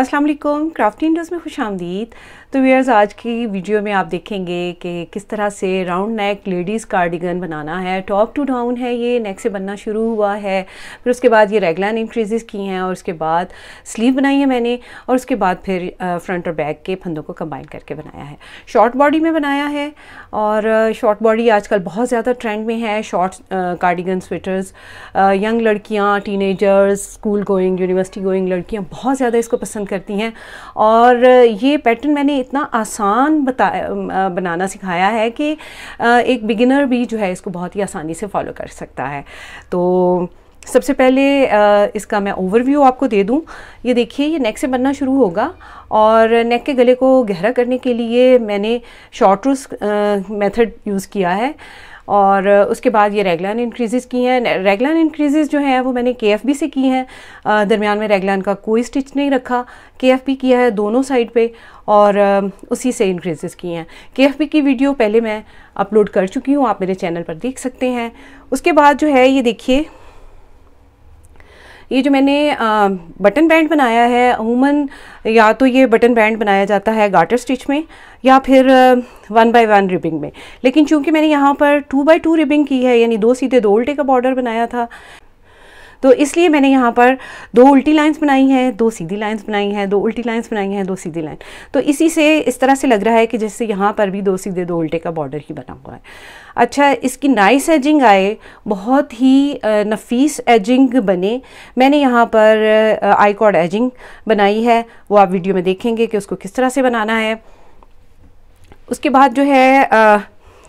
अस्सलाम वालेकुम craft indoors में खुश आमदीद तो वीयर्स आज की वीडियो में आप देखेंगे कि किस तरह से राउंड नेक लेडीज़ कार्डिगन बनाना है टॉप टू डाउन है ये नेक से बनना शुरू हुआ है फिर उसके बाद ये रेगलाइन इंक्रीजेस की हैं और उसके बाद स्लीव बनाई है मैंने और उसके बाद फिर फ्रंट और बैक के फंदों को कंबाइन करके बनाया है शॉर्ट बॉडी में बनाया है और शॉर्ट बॉडी आजकल बहुत ज़्यादा ट्रेंड में है शॉर्ट कार्डिगन स्वेटर्स यंग लड़कियाँ teenagers school going university going लड़कियाँ बहुत ज़्यादा इसको पसंद पसंद करती हैं और ये पैटर्न मैंने इतना आसान बताया बनाना सिखाया है कि एक बिगिनर भी जो है इसको बहुत ही आसानी से फॉलो कर सकता है तो सबसे पहले इसका मैं ओवरव्यू आपको दे दूं ये देखिए ये नेक से बनना शुरू होगा और नेक के गले को गहरा करने के लिए मैंने शॉर्ट रूस मेथड यूज़ किया है और उसके बाद ये रेगलान इंक्रीज़ की हैं रेगलान इंक्रीज़ जो हैं वो मैंने के से की हैं दरमियान में रेगलान का कोई स्टिच नहीं रखा के किया है दोनों साइड पे और उसी से इंक्रीज़ की हैं के की वीडियो पहले मैं अपलोड कर चुकी हूँ आप मेरे चैनल पर देख सकते हैं उसके बाद जो है ये देखिए ये जो मैंने आ, बटन बैंड बनाया है अमूमन या तो ये बटन बैंड बनाया जाता है गार्टर स्टिच में या फिर वन बाय वन रिबिंग में लेकिन चूंकि मैंने यहाँ पर टू बाय टू रिबिंग की है यानी दो सीधे दो उल्टे का बॉर्डर बनाया था तो इसलिए मैंने यहाँ पर दो उल्टी लाइन्स बनाई हैं दो सीधी लाइन्स बनाई हैं दो उल्टी लाइन्स बनाई हैं दो सीधी लाइन तो इसी से इस तरह से लग रहा है कि जैसे यहाँ पर भी दो सीधे दो उल्टे का बॉर्डर ही बना हुआ है अच्छा इसकी नाइस एजिंग आए बहुत ही नफीस एजिंग बने मैंने यहाँ पर आई कॉड एजिंग बनाई है वो आप वीडियो में देखेंगे कि उसको किस तरह से बनाना है उसके बाद जो है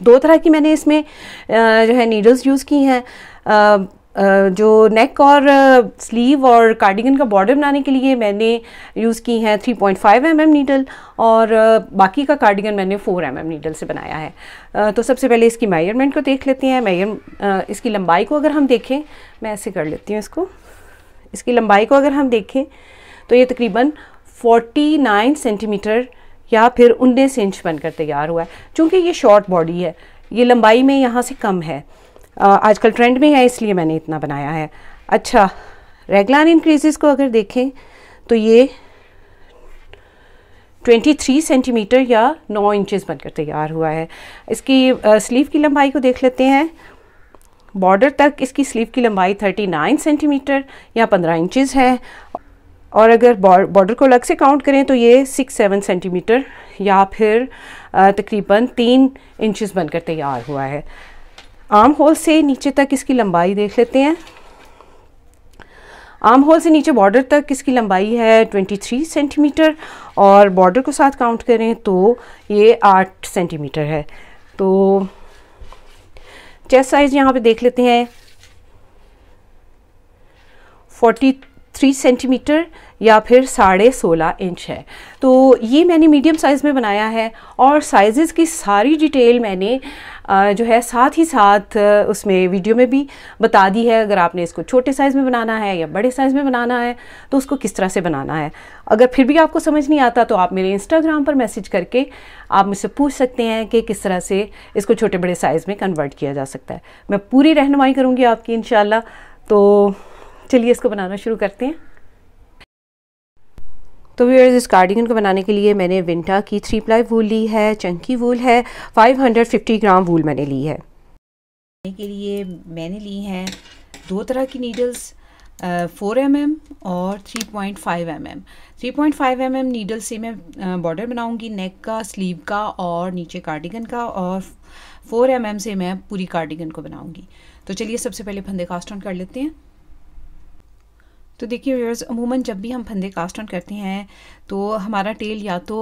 दो तरह की मैंने इसमें जो है नीडल्स यूज़ की हैं जो नेक और स्लीव और कार्डिगन का बॉर्डर बनाने के लिए मैंने यूज़ की हैं 3.5 पॉइंट mm नीडल और बाकी का कार्डिगन मैंने 4 एम mm नीडल से बनाया है तो सबसे पहले इसकी मेयरमेंट को देख लेते हैं मेयर इसकी लंबाई को अगर हम देखें मैं ऐसे कर लेती हूँ इसको इसकी लंबाई को अगर हम देखें तो ये तकरीबन 49 सेंटीमीटर या फिर उन्नीस इंच बनकर तैयार हुआ है चूँकि ये शॉर्ट बॉडी है ये लंबाई में यहाँ से कम है आजकल ट्रेंड में है इसलिए मैंने इतना बनाया है अच्छा रेगलान इंक्रीजेस को अगर देखें तो ये 23 सेंटीमीटर या 9 इंचेस बनकर तैयार हुआ है इसकी स्लीव की लंबाई को देख लेते हैं बॉर्डर तक इसकी स्लीव की लंबाई 39 सेंटीमीटर या 15 इंचेस है और अगर बॉर्डर को अलग से काउंट करें तो ये 6-7 सेंटीमीटर या फिर तकरीबन 3 इंचेस बनकर तैयार हुआ है आर्म होल से नीचे तक इसकी लंबाई देख लेते हैं आर्म होल से नीचे बॉर्डर तक इसकी लंबाई है 23 सेंटीमीटर और बॉर्डर को साथ काउंट करें तो ये 8 सेंटीमीटर है तो चेस्ट साइज़ यहाँ पे देख लेते हैं 43 सेंटीमीटर या फिर साढ़े सोलह इंच है तो ये मैंने मीडियम साइज़ में बनाया है और साइज़ की सारी डिटेल मैंने जो है साथ ही साथ उसमें वीडियो में भी बता दी है अगर आपने इसको छोटे साइज़ में बनाना है या बड़े साइज़ में बनाना है तो उसको किस तरह से बनाना है अगर फिर भी आपको समझ नहीं आता तो आप मेरे इंस्टाग्राम पर मैसेज करके आप मुझसे पूछ सकते हैं कि किस तरह से इसको छोटे बड़े साइज़ में कन्वर्ट किया जा सकता है मैं पूरी रहनुमाई करूँगी आपकी इन तो चलिए इसको बनाना शुरू करते हैं तो व्यूअर्स इस कार्डिगन को बनाने के लिए मैंने विंटा की थ्री प्लाई वूल ली है चंकी वूल है 550 ग्राम वूल मैंने ली है के लिए मैंने ली हैं दो तरह की नीडल्स फोर एम एम और three point five m m three point five m m needle से मैं बॉर्डर बनाऊंगी नेक का स्लीव का और नीचे कार्डिगन का और फोर एम एम से मैं पूरी कार्डिगन को बनाऊंगी तो चलिए सबसे पहले फंदे कास्ट ऑन कर लेते हैं तो देखिए व्यवर्स अमूमन जब भी हम फंदे कास्ट ऑन करते हैं तो हमारा टेल या तो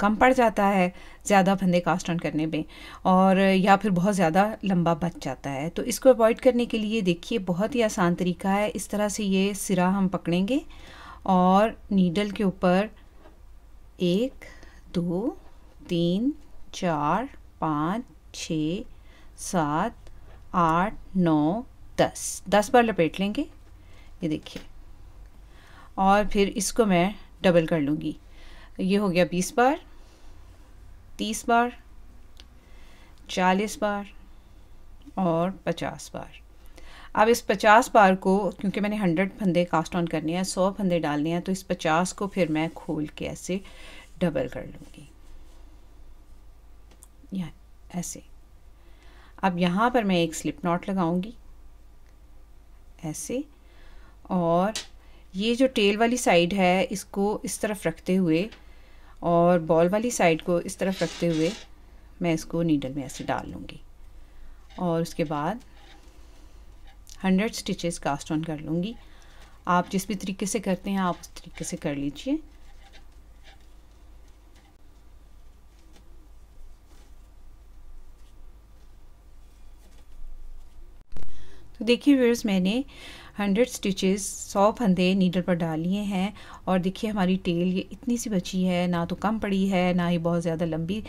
कम पड़ जाता है ज़्यादा फंदे कास्ट ऑन करने में और या फिर बहुत ज़्यादा लंबा बच जाता है तो इसको अवॉइड करने के लिए देखिए बहुत ही आसान तरीका है इस तरह से ये सिरा हम पकड़ेंगे और नीडल के ऊपर एक दो तीन चार पाँच छ सात आठ नौ दस दस बार लपेट लेंगे ये देखिए और फिर इसको मैं डबल कर लूँगी ये हो गया बीस बार तीस बार चालीस बार और पचास बार अब इस पचास बार को क्योंकि मैंने हंड्रेड फंदे कास्ट ऑन करने हैं सौ फंदे डालने हैं तो इस पचास को फिर मैं खोल के ऐसे डबल कर लूँगी ऐसे अब यहाँ पर मैं एक स्लिप नॉट लगाऊंगी ऐसे और ये जो टेल वाली साइड है इसको इस तरफ रखते हुए और बॉल वाली साइड को इस तरफ रखते हुए मैं इसको नीडल में ऐसे डाल लूँगी और उसके बाद हंड्रेड स्टिचेस कास्ट ऑन कर लूँगी आप जिस भी तरीके से करते हैं आप उस तरीके से कर लीजिए तो देखिए व्यवर्स मैंने हंड्रेड स्टिचेस सौ फंदे नीडल पर डाल लिए हैं और देखिए हमारी टेल ये इतनी सी बची है ना तो कम पड़ी है ना ही बहुत ज़्यादा लंबी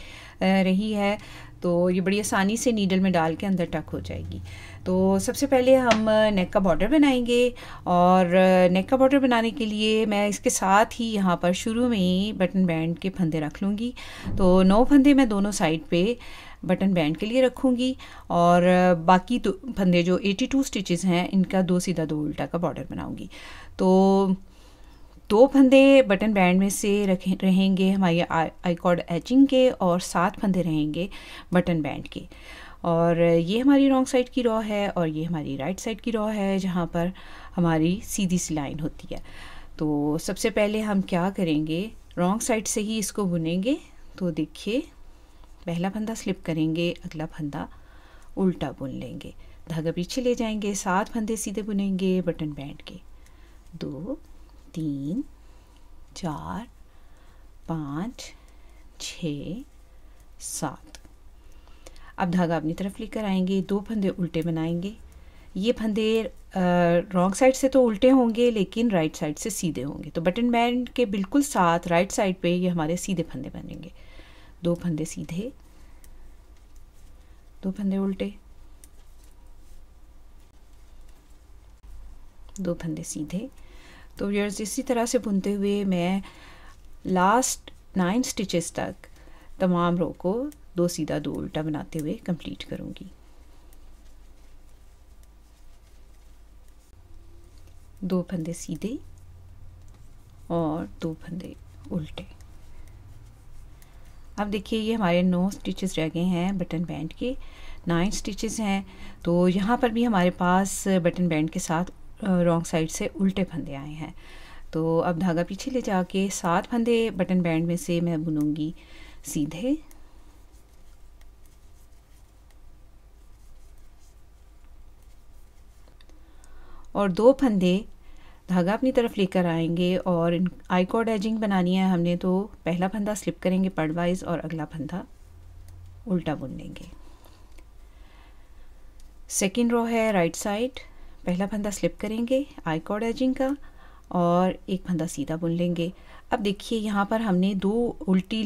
रही है तो ये बड़ी आसानी से नीडल में डाल के अंदर टक हो जाएगी तो सबसे पहले हम नेक का बॉर्डर बनाएंगे और नेक का बॉर्डर बनाने के लिए मैं इसके साथ ही यहाँ पर शुरू में ही बटन बैंड के फंदे रख लूँगी तो नौ फंदे मैं दोनों साइड पर बटन बैंड के लिए रखूँगी और बाकी तो फंदे जो 82 स्टिचेज हैं इनका दो सीधा दो उल्टा का बॉर्डर बनाऊँगी तो दो फंदे बटन बैंड में से रखे रहेंगे हमारे आई कॉर्ड एचिंग के और सात फंदे रहेंगे बटन बैंड के और ये हमारी रॉन्ग साइड की रॉ है और ये हमारी राइट साइड की रॉ है जहाँ पर हमारी सीधी सी लाइन होती है तो सबसे पहले हम क्या करेंगे रॉन्ग साइड से ही इसको बुनेंगे तो देखिए पहला फंदा स्लिप करेंगे अगला फंदा उल्टा बुन लेंगे धागा पीछे ले जाएंगे सात फंदे सीधे बुनेंगे बटन बैंड के दो तीन चार पाँच छ सात अब धागा अपनी तरफ लेकर आएंगे दो फंदे उल्टे बनाएंगे ये फंदे रॉन्ग साइड से तो उल्टे होंगे लेकिन राइट साइड से सीधे होंगे तो बटन बैंड के बिल्कुल साथ राइट साइड पे ये हमारे सीधे फंदे बनेंगे दो फंदे सीधे दो फंदे उल्टे दो फंदे सीधे तो यर्स इसी तरह से बुनते हुए मैं लास्ट नाइन स्टिचेस तक तमाम रो को दो सीधा दो उल्टा बनाते हुए कंप्लीट करूँगी दो फंदे सीधे और दो फंदे उल्टे अब देखिए ये हमारे नौ स्टिचेस रह गए हैं बटन बैंड के नाइन स्टिचेस हैं तो यहाँ पर भी हमारे पास बटन बैंड के साथ रॉन्ग साइड से उल्टे फंदे आए हैं तो अब धागा पीछे ले जाके सात फंदे बटन बैंड में से मैं बुनूँगी सीधे और दो फंदे धागा अपनी तरफ लेकर आएंगे और आई कॉर्ड एजिंग बनानी है हमने तो पहला फंदा स्लिप करेंगे पड़वाइज और अगला फंदा उल्टा बुन लेंगे सेकेंड रो है राइट साइड पहला फंदा स्लिप करेंगे आई कॉर्ड एजिंग का और एक फंदा सीधा बुन लेंगे अब देखिए यहाँ पर हमने दो उल्टी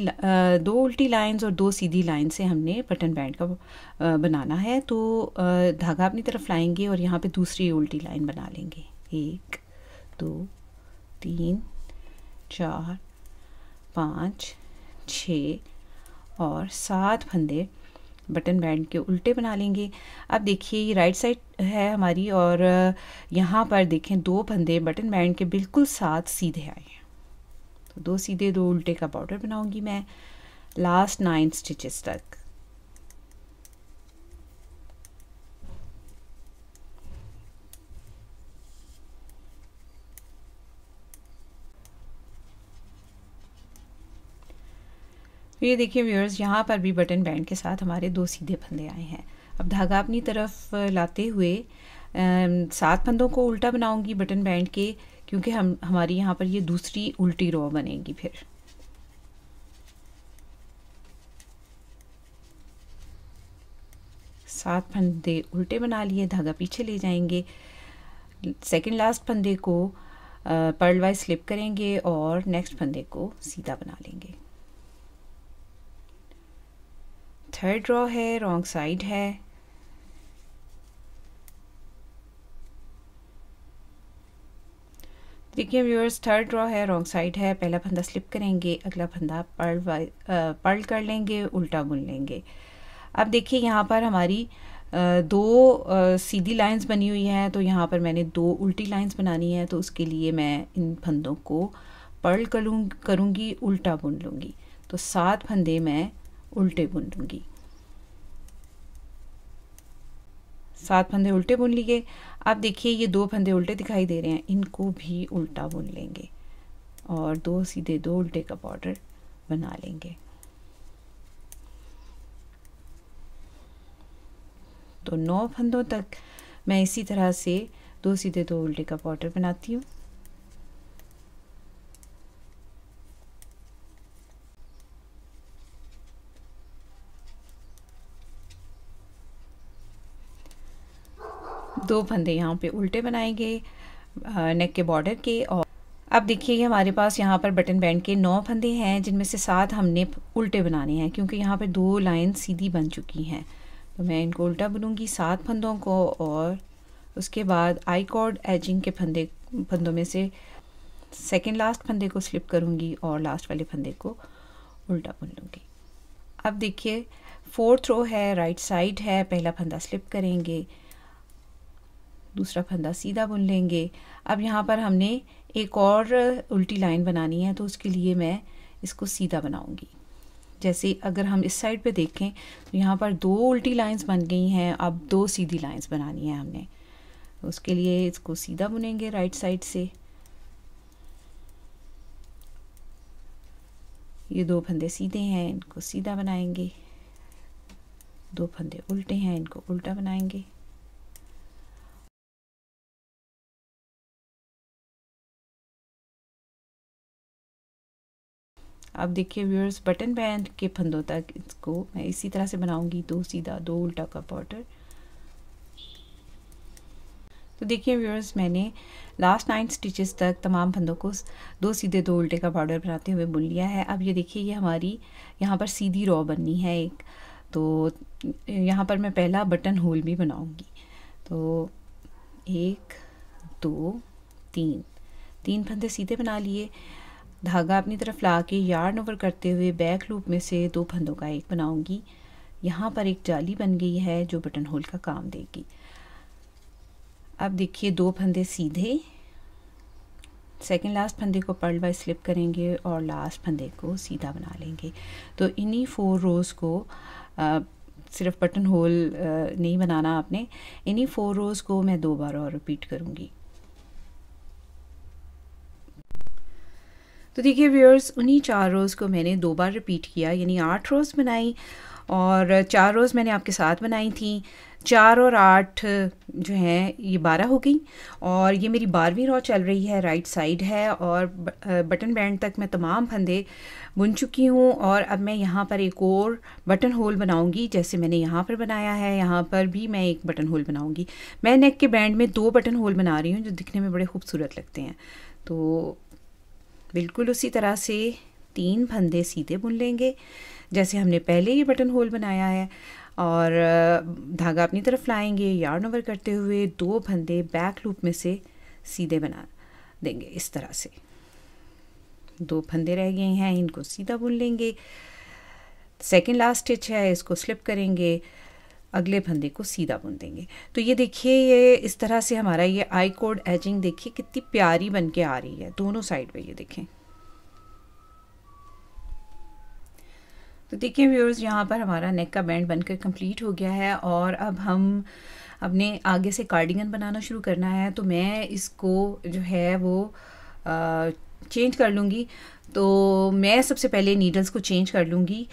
दो उल्टी लाइंस और दो सीधी लाइन से हमने बटन बैंड का बनाना है तो धागा अपनी तरफ लाएंगे और यहाँ पे दूसरी उल्टी लाइन बना लेंगे एक दो तीन चार पाँच छ और सात फंदे बटन बैंड के उल्टे बना लेंगे अब देखिए ये राइट साइड है हमारी और यहाँ पर देखें दो फंदे बटन बैंड के बिल्कुल सात सीधे आए हैं तो दो सीधे दो उल्टे का बॉर्डर बनाऊंगी मैं लास्ट नाइन स्टिचेस तक तो ये देखिए व्यूअर्स यहाँ पर भी बटन बैंड के साथ हमारे दो सीधे फंदे आए हैं अब धागा अपनी तरफ लाते हुए सात फंदों को उल्टा बनाऊंगी बटन बैंड के क्योंकि हम हमारी यहाँ पर ये दूसरी उल्टी रो बनेगी फिर सात फंदे उल्टे बना लिए धागा पीछे ले जाएंगे सेकंड लास्ट फंदे को पर्ल वाइज स्लिप करेंगे और नेक्स्ट फंदे को सीधा बना लेंगे थर्ड रॉ है रॉन्ग साइड है देखिए व्यूअर्स थर्ड रॉ है रॉन्ग साइड है पहला फंदा स्लिप करेंगे अगला फंदा पर्ल पर्ल कर लेंगे उल्टा बुन लेंगे अब देखिए यहाँ पर हमारी दो सीधी लाइंस बनी हुई हैं तो यहाँ पर मैंने दो उल्टी लाइंस बनानी है तो उसके लिए मैं इन फंदों को पर्ल करूँ करूँगी उल्टा बुन लूँगी तो सात फंदे मैं उल्टे बुन दूंगी सात फंदे उल्टे बुन लिए आप देखिए ये दो फंदे उल्टे दिखाई दे रहे हैं इनको भी उल्टा बुन लेंगे और दो सीधे दो उल्टे का बॉर्डर बना लेंगे तो नौ फंदों तक मैं इसी तरह से दो सीधे दो उल्टे का बॉर्डर बनाती हूँ दो फंदे यहाँ पे उल्टे बनाएंगे नेक के बॉर्डर के और अब देखिए हमारे पास यहाँ पर बटन बैंड के नौ फंदे हैं जिनमें से सात हमने उल्टे बनाने हैं क्योंकि यहाँ पर दो लाइन सीधी बन चुकी हैं तो मैं इनको उल्टा बनूँगी सात फंदों को और उसके बाद आई कॉर्ड एजिंग के फंदे फंदों में से सेकेंड लास्ट फंदे को स्लिप करूँगी और लास्ट वाले फंदे को उल्टा बुन लूँगी अब देखिए फोर्थ रो है राइट साइड है पहला फंदा स्लिप करेंगे दूसरा फंदा सीधा बुन लेंगे अब यहाँ पर हमने एक और उल्टी लाइन बनानी है तो उसके लिए मैं इसको सीधा बनाऊंगी जैसे अगर हम इस साइड पे देखें तो यहाँ पर दो उल्टी लाइंस बन गई हैं अब दो सीधी लाइंस बनानी है हमने तो उसके लिए इसको सीधा बुनेंगे राइट साइड से ये दो फंदे सीधे हैं इनको सीधा बनाएंगे दो फंदे उल्टे हैं इनको उल्टा बनाएंगे अब देखिए व्यूअर्स बटन बैंड के तक इसको मैं इसी तरह से बनाऊंगी दो तो सीधा दो उल्टा का बॉर्डर तो देखिए व्यूअर्स मैंने लास्ट नाइन स्टिचेस तक तमाम फंदों को दो सीधे दो उल्टे का बॉर्डर बनाते हुए बुन लिया है अब ये देखिए ये हमारी यहाँ पर सीधी रॉ बननी है एक तो यहाँ पर मैं पहला बटन होल भी बनाऊँगी तो एक दो तीन तीन फंदे सीधे बना लिए धागा अपनी तरफ ला के यार्न ओवर करते हुए बैक लूप में से दो फंदों का एक बनाऊंगी यहाँ पर एक जाली बन गई है जो बटन होल का काम देगी अब देखिए दो फंदे सीधे सेकेंड लास्ट फंदे को पर्ल वाइज स्लिप करेंगे और लास्ट फंदे को सीधा बना लेंगे तो इन्हीं फोर रोज़ को आ, सिर्फ बटन होल नहीं बनाना आपने इन्हीं फोर रोज़ को मैं दो बार और रिपीट करूँगी तो देखिए व्यूअर्स उन्हीं चार रोज़ को मैंने दो बार रिपीट किया यानी आठ रोज़ बनाई और चार रोज़ मैंने आपके साथ बनाई थी चार और आठ जो हैं ये बारह हो गई और ये मेरी बारहवीं रॉ चल रही है राइट साइड है और बटन बैंड तक मैं तमाम फंदे बुन चुकी हूँ और अब मैं यहाँ पर एक और बटन होल बनाऊँगी जैसे मैंने यहाँ पर बनाया है यहाँ पर भी मैं एक बटन होल बनाऊँगी मैं नेक के बैंड में दो बटन होल बना रही हूँ जो दिखने में बड़े खूबसूरत लगते हैं तो बिल्कुल उसी तरह से तीन फंदे सीधे बुन लेंगे जैसे हमने पहले ये बटन होल बनाया है और धागा अपनी तरफ लाएंगे यार्न ओवर करते हुए दो फंदे बैक लूप में से सीधे बना देंगे इस तरह से दो फंदे रह गए हैं इनको सीधा बुन लेंगे सेकेंड लास्ट स्टिच है इसको स्लिप करेंगे अगले फंदे को सीधा बुन देंगे तो ये देखिए ये इस तरह से हमारा ये आई कोड एजिंग देखिए कितनी प्यारी बन के आ रही है दोनों साइड पे ये देखें तो देखिए व्यूअर्स यहाँ पर हमारा नेक का बैंड बनकर कंप्लीट हो गया है और अब हम अपने आगे से कार्डिगन बनाना शुरू करना है तो मैं इसको जो है वो आ, चेंज कर लूँगी तो मैं सबसे पहले नीडल्स को चेंज कर लूँगी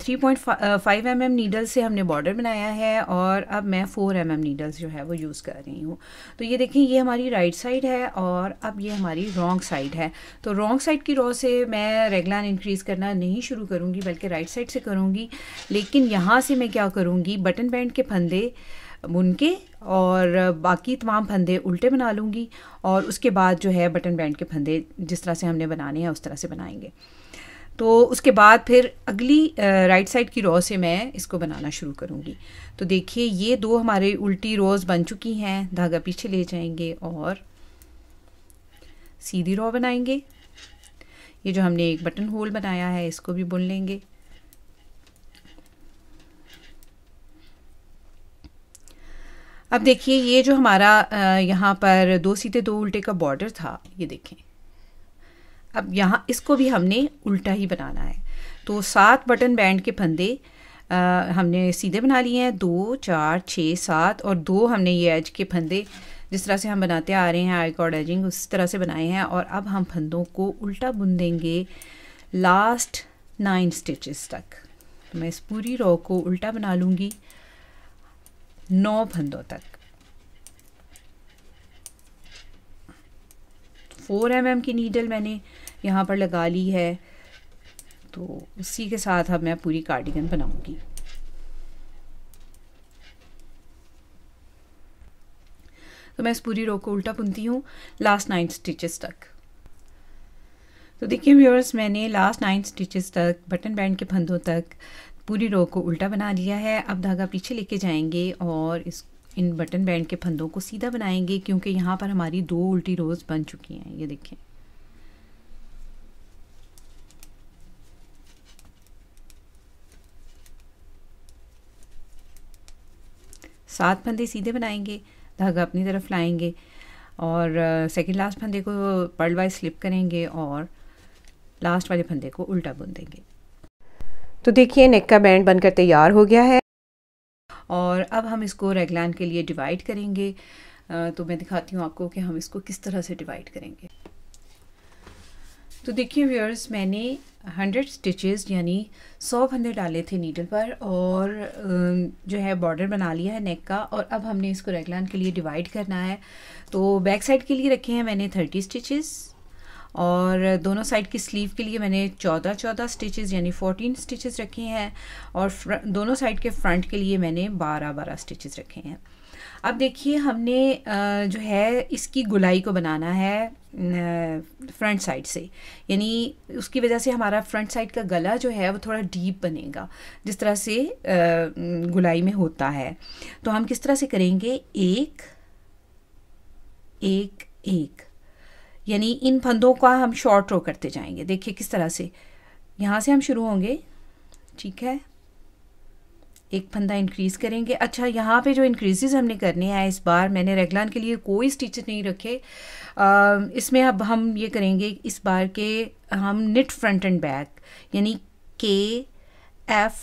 three point five m m needle से हमने बॉर्डर बनाया है और अब मैं फोर एम एम नीडल्स जो है वो यूज़ कर रही हूँ तो ये देखें ये हमारी राइट साइड है और अब ये हमारी रॉन्ग साइड है तो रॉन्ग साइड की रॉ से मैं रेगलान इंक्रीज़ करना नहीं शुरू करूँगी बल्कि राइट साइड से करूँगी लेकिन यहाँ से मैं क्या करूँगी बटन बैंड के फंदे बुन के और बाकी तमाम फंदे उल्टे बना लूँगी और उसके बाद जो है बटन बैंड के फंदे जिस तरह से हमने बनाने हैं उस तरह से बनाएंगे तो उसके बाद फिर अगली राइट साइड की रॉ से मैं इसको बनाना शुरू करूँगी तो देखिए ये दो हमारे उल्टी रोज़ बन चुकी हैं धागा पीछे ले जाएंगे और सीधी रॉ बनाएंगे ये जो हमने एक बटन होल बनाया है इसको भी बुन लेंगे अब देखिए ये जो हमारा यहाँ पर दो सीधे दो उल्टे का बॉर्डर था ये देखें अब यहाँ इसको भी हमने उल्टा ही बनाना है तो सात बटन बैंड के फंदे आ, हमने सीधे बना लिए हैं दो चार छः सात और दो हमने ये एज के फंदे जिस तरह से हम बनाते आ रहे हैं आई कॉर्ड एजिंग उस तरह से बनाए हैं और अब हम फंदों को उल्टा बुन देंगे लास्ट नाइन स्टिचेस तक तो मैं इस पूरी रॉ को उल्टा बना लूँगी नौ फंदों तक फोर एम mm की नीडल मैंने यहाँ पर लगा ली है तो उसी के साथ अब मैं पूरी कार्डिगन बनाऊँगी तो मैं इस पूरी रो को उल्टा बुनती हूँ लास्ट नाइन स्टिचेस तक तो देखिए व्यूअर्स मैंने लास्ट नाइन स्टिचेस तक बटन बैंड के फंदों तक पूरी रो को उल्टा बना लिया है अब धागा पीछे लेके जाएंगे और इस इन बटन बैंड के फंदों को सीधा बनाएंगे क्योंकि यहाँ पर हमारी दो उल्टी रोज़ बन चुकी हैं ये देखें सात फंदे सीधे बनाएंगे धागा अपनी तरफ लाएंगे और सेकंड लास्ट फंदे को पर्ल वाइज स्लिप करेंगे और लास्ट वाले फंदे को उल्टा बुन देंगे तो देखिए नेक का बैंड बनकर तैयार हो गया है और अब हम इसको रेगलान के लिए डिवाइड करेंगे तो मैं दिखाती हूँ आपको कि हम इसको किस तरह से डिवाइड करेंगे तो देखिए व्यूअर्स मैंने हंड्रेड स्टिचेस यानी सौ फंदे डाले थे नीडल पर और जो है बॉर्डर बना लिया है नेक का और अब हमने इसको रेगलान के लिए डिवाइड करना है तो बैक साइड के लिए रखे हैं मैंने थर्टी स्टिचेस और दोनों साइड की स्लीव के लिए मैंने चौदह चौदह स्टिचेस यानी फोर्टीन स्टिचेस रखे हैं और दोनों साइड के फ्रंट के लिए मैंने बारह बारह स्टिचेस रखे हैं अब देखिए हमने जो है इसकी गुलाई को बनाना है फ्रंट साइड से यानी उसकी वजह से हमारा फ्रंट साइड का गला जो है वो थोड़ा डीप बनेगा जिस तरह से गुलाई में होता है तो हम किस तरह से करेंगे एक एक एक यानी इन फंदों का हम शॉर्ट रो करते जाएंगे देखिए किस तरह से यहाँ से हम शुरू होंगे ठीक है एक फंदा इंक्रीज़ करेंगे अच्छा यहाँ पे जो इंक्रीजेज हमने करने हैं इस बार मैंने रेगलान के लिए कोई स्टिचेस नहीं रखे इसमें अब हम ये करेंगे इस बार के हम निट फ्रंट एंड बैक यानी K F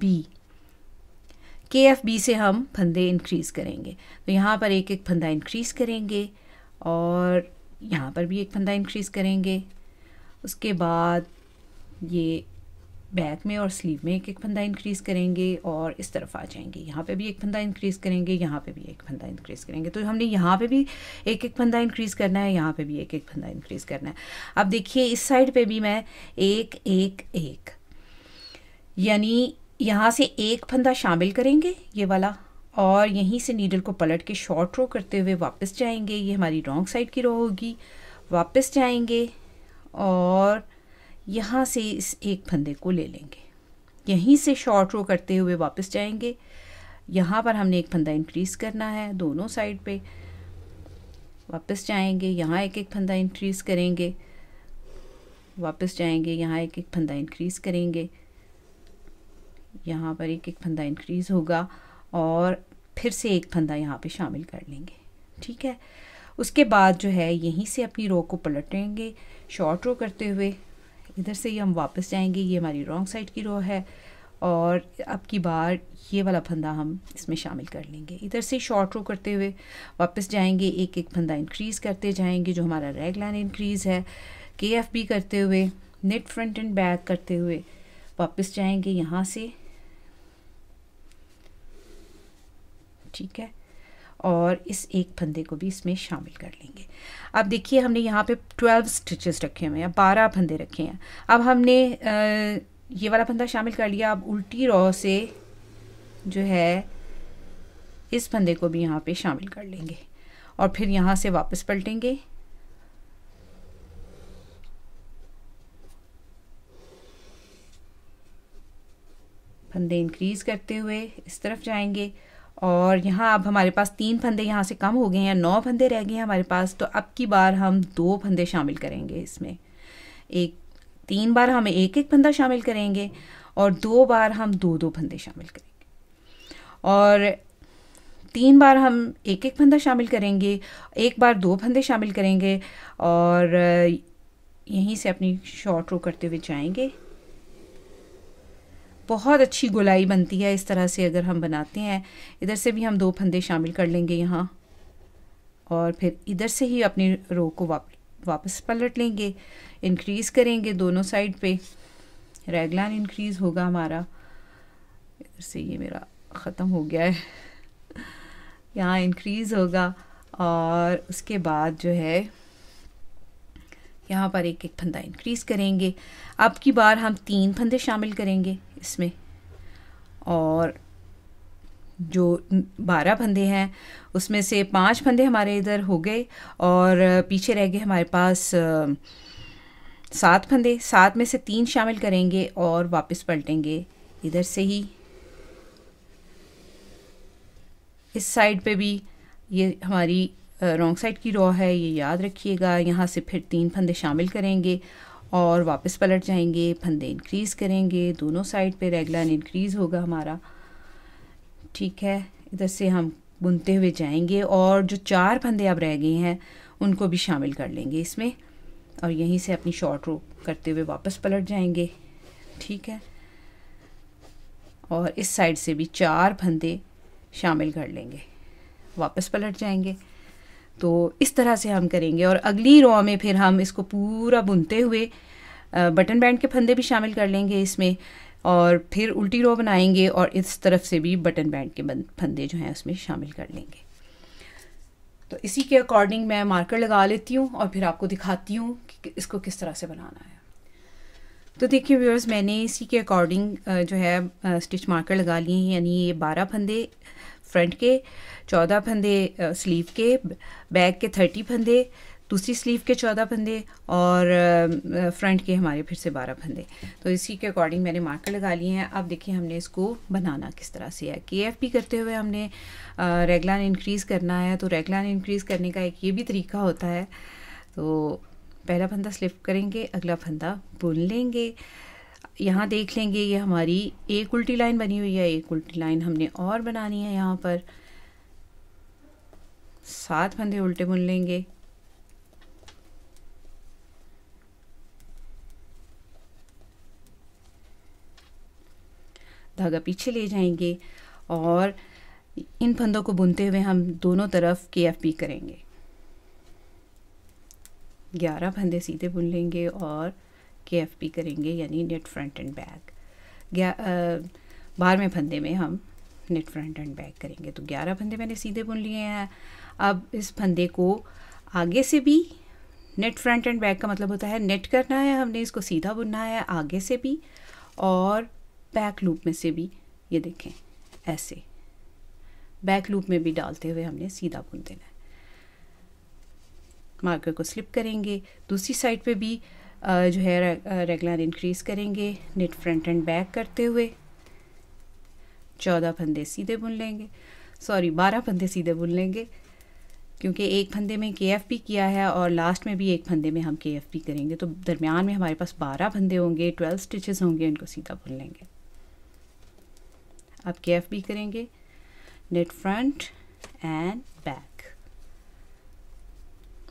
B K F B से हम फंदे इंक्रीज़ करेंगे तो यहाँ पर एक एक फंदा इंक्रीज़ करेंगे और यहाँ पर भी एक फंदा इंक्रीज़ करेंगे उसके बाद ये बैक में और स्लीव में एक एक फंदा इंक्रीज़ करेंगे और इस तरफ आ जाएंगे यहाँ पे भी एक फंदा इंक्रीज़ करेंगे यहाँ पे भी एक फंदा इंक्रीज़ करेंगे तो हमने यहाँ पे भी एक एक फंदा इंक्रीज़ करना है यहाँ पे भी एक एक फंदा इंक्रीज़ करना है अब देखिए इस साइड पे भी मैं एक एक एक यानी यहाँ से एक फंदा शामिल करेंगे ये वाला और यहीं से नीडल को पलट के शॉर्ट रो करते हुए वापस जाएंगे ये हमारी रॉन्ग साइड की रो होगी वापस जाएंगे और यहाँ से इस एक फंदे को ले लेंगे यहीं से शॉर्ट रो करते हुए वापस जाएंगे यहाँ पर हमने एक फंदा इंक्रीज़ करना है दोनों साइड पे वापस जाएंगे यहाँ एक एक फंदा इंक्रीज़ करेंगे वापस जाएंगे यहाँ एक एक फंदा इंक्रीज़ करेंगे यहाँ पर एक एक फंदा इंक्रीज़ होगा और फिर से एक फंदा यहाँ पे शामिल कर लेंगे ठीक है उसके बाद जो है यहीं से अपनी रो को पलटेंगे शॉर्ट रो करते हुए इधर से ही हम वापस जाएंगे ये हमारी रॉन्ग साइड की रो है और अब की बार ये वाला फंदा हम इसमें शामिल कर लेंगे इधर से शॉर्ट रो करते हुए वापस जाएंगे एक एक फंदा इंक्रीज़ करते जाएंगे जो हमारा रेग लाइन इंक्रीज़ है के एफ बी करते हुए नेट फ्रंट एंड बैक करते हुए वापस जाएंगे यहाँ से ठीक है और इस एक फंदे को भी इसमें शामिल कर लेंगे अब देखिए हमने यहाँ पे ट्वेल्व स्टिचेस रखे हुए हैं बारह फंदे रखे हैं अब हमने ये वाला फंदा शामिल कर लिया अब उल्टी रॉ से जो है इस फंदे को भी यहाँ पे शामिल कर लेंगे और फिर यहाँ से वापस पलटेंगे फंदे इंक्रीज़ करते हुए इस तरफ जाएंगे और यहाँ अब हमारे पास तीन फंदे यहाँ से कम हो गए हैं नौ फंदे रह गए हैं हमारे पास तो अब की बार हम दो फंदे शामिल करेंगे इसमें एक तीन बार हम एक एक फंदा शामिल करेंगे और दो बार हम दो दो फंदे शामिल करेंगे और तीन बार हम एक एक फंदा शामिल करेंगे एक बार दो फंदे शामिल करेंगे और यहीं से अपनी शॉर्ट रो करते हुए जाएंगे बहुत अच्छी गुलाई बनती है इस तरह से अगर हम बनाते हैं इधर से भी हम दो फंदे शामिल कर लेंगे यहाँ और फिर इधर से ही अपनी रो को वाप वापस पलट लेंगे इंक्रीज़ करेंगे दोनों साइड पे रेगलान इंक्रीज़ होगा हमारा इधर से ये मेरा ख़त्म हो गया है यहाँ इंक्रीज़ होगा और उसके बाद जो है यहाँ पर एक एक फंदा इंक्रीज़ करेंगे अब की बार हम तीन फंदे शामिल करेंगे इसमें और जो बारह फंदे हैं उसमें से पांच फंदे हमारे इधर हो गए और पीछे रह गए हमारे पास सात फंदे सात में से तीन शामिल करेंगे और वापस पलटेंगे इधर से ही इस साइड पे भी ये हमारी रॉन्ग साइड की रॉ है ये याद रखिएगा यहाँ से फिर तीन फंदे शामिल करेंगे और वापस पलट जाएंगे फंदे इंक्रीज़ करेंगे दोनों साइड पे रेगलाइन इंक्रीज़ होगा हमारा ठीक है इधर से हम बुनते हुए जाएंगे और जो चार फंदे अब रह गए हैं उनको भी शामिल कर लेंगे इसमें और यहीं से अपनी शॉर्ट रोप करते हुए वापस पलट जाएंगे ठीक है और इस साइड से भी चार फंदे शामिल कर लेंगे वापस पलट जाएंगे तो इस तरह से हम करेंगे और अगली रॉ में फिर हम इसको पूरा बुनते हुए बटन बैंड के फंदे भी शामिल कर लेंगे इसमें और फिर उल्टी रो बनाएंगे और इस तरफ से भी बटन बैंड के फंदे जो हैं उसमें शामिल कर लेंगे तो इसी के अकॉर्डिंग मैं मार्कर लगा लेती हूँ और फिर आपको दिखाती हूँ कि इसको किस तरह से बनाना है तो देखिए व्यूअर्स मैंने इसी के अकॉर्डिंग जो है स्टिच मार्कर लगा लिए यानी ये बारह फंदे फ्रंट के चौदह फंदे स्लीव के बैक के थर्टी फंदे दूसरी स्लीव के चौदह फंदे और फ्रंट के हमारे फिर से बारह फंदे तो इसी के अकॉर्डिंग मैंने मार्कर लगा लिए हैं अब देखिए हमने इसको बनाना किस तरह से है के एफ पी करते हुए हमने रेगलान इंक्रीज़ करना है तो रेगलान इंक्रीज़ करने का एक ये भी तरीका होता है तो पहला फंदा स्लिप करेंगे अगला फंदा बुन लेंगे यहाँ देख लेंगे ये हमारी एक उल्टी लाइन बनी हुई है एक उल्टी लाइन हमने और बनानी है यहाँ पर सात फंदे उल्टे बुन लेंगे धागा पीछे ले जाएंगे और इन फंदों को बुनते हुए हम दोनों तरफ के एफ पी करेंगे ग्यारह फंदे सीधे बुन लेंगे और के एफ पी करेंगे यानी नेट फ्रंट एंड बैक बारहवें फंदे में हम नेट फ्रंट एंड बैक करेंगे तो ग्यारह फंदे मैंने सीधे बुन लिए हैं अब इस फंदे को आगे से भी नेट फ्रंट एंड बैक का मतलब होता है नेट करना है हमने इसको सीधा बुनना है आगे से भी और बैक लूप में से भी ये देखें ऐसे बैक लूप में भी डालते हुए हमने सीधा बुन देना है मार्कर को स्लिप करेंगे दूसरी साइड पे भी जो है रेगुलर इंक्रीज़ करेंगे नेट फ्रंट एंड बैक करते हुए चौदह फंदे सीधे बुन लेंगे सॉरी बारह फंदे सीधे बुन लेंगे क्योंकि एक फंदे में के एफ पी किया है और लास्ट में भी एक फंदे में हम के एफ पी करेंगे तो दरमियान में हमारे पास बारह फंदे होंगे ट्वेल्व स्टिचेस होंगे इनको सीधा बुन लेंगे अब के एफ पी करेंगे knit front and back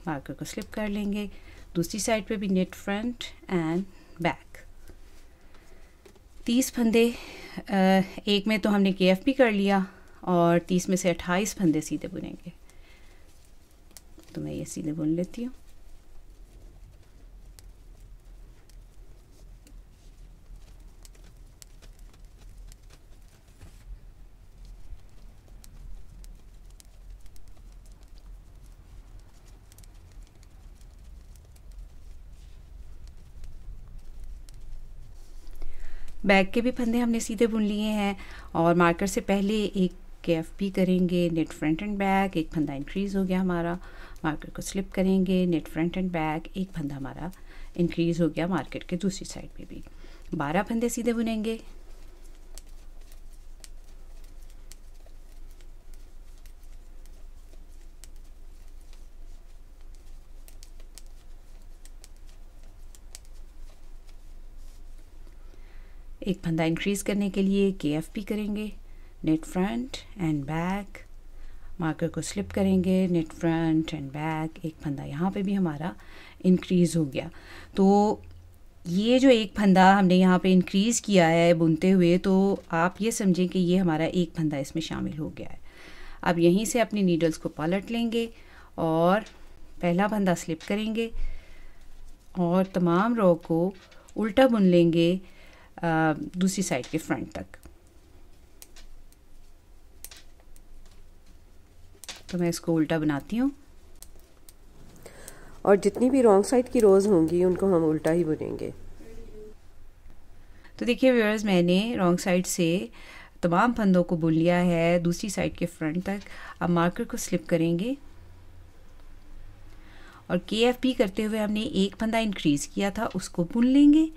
marker को स्लिप कर लेंगे दूसरी साइड पे भी नेट फ्रंट एंड बैक तीस फंदे एक में तो हमने के एफ पी कर लिया और तीस में से अट्ठाईस फंदे सीधे बुनेंगे तो मैं ये सीधे बुन लेती हूँ बैग के भी फंदे हमने सीधे बुन लिए हैं और मार्कर से पहले एक के एफ पी करेंगे नेट फ्रंट एंड बैक एक फंदा इंक्रीज हो गया हमारा मार्कर को स्लिप करेंगे नेट फ्रंट एंड बैक एक फंदा हमारा इंक्रीज हो गया मार्केट के दूसरी साइड पे भी बारह फंदे सीधे बुनेंगे एक फंदा इंक्रीज़ करने के लिए के एफ पी करेंगे knit front and back marker को स्लिप करेंगे नेट फ्रंट एंड बैक एक फंदा यहाँ पे भी हमारा इंक्रीज़ हो गया तो ये जो एक फंदा हमने यहाँ पे इंक्रीज़ किया है बुनते हुए तो आप ये समझें कि ये हमारा एक फंदा इसमें शामिल हो गया है अब यहीं से अपनी नीडल्स को पलट लेंगे और पहला फंदा स्लिप करेंगे और तमाम रॉ को उल्टा बुन लेंगे दूसरी साइड के फ्रंट तक तो मैं इसको उल्टा बनाती हूँ और जितनी भी रॉन्ग साइड की रोज़ होंगी उनको हम उल्टा ही बुनेंगे तो देखिए व्यूअर्स मैंने रॉन्ग साइड से तमाम फंदों को बुन लिया है दूसरी साइड के फ्रंट तक अब मार्कर को स्लिप करेंगे और के एफ पी करते हुए हमने एक फंदा इंक्रीज़ किया था उसको बुन लेंगे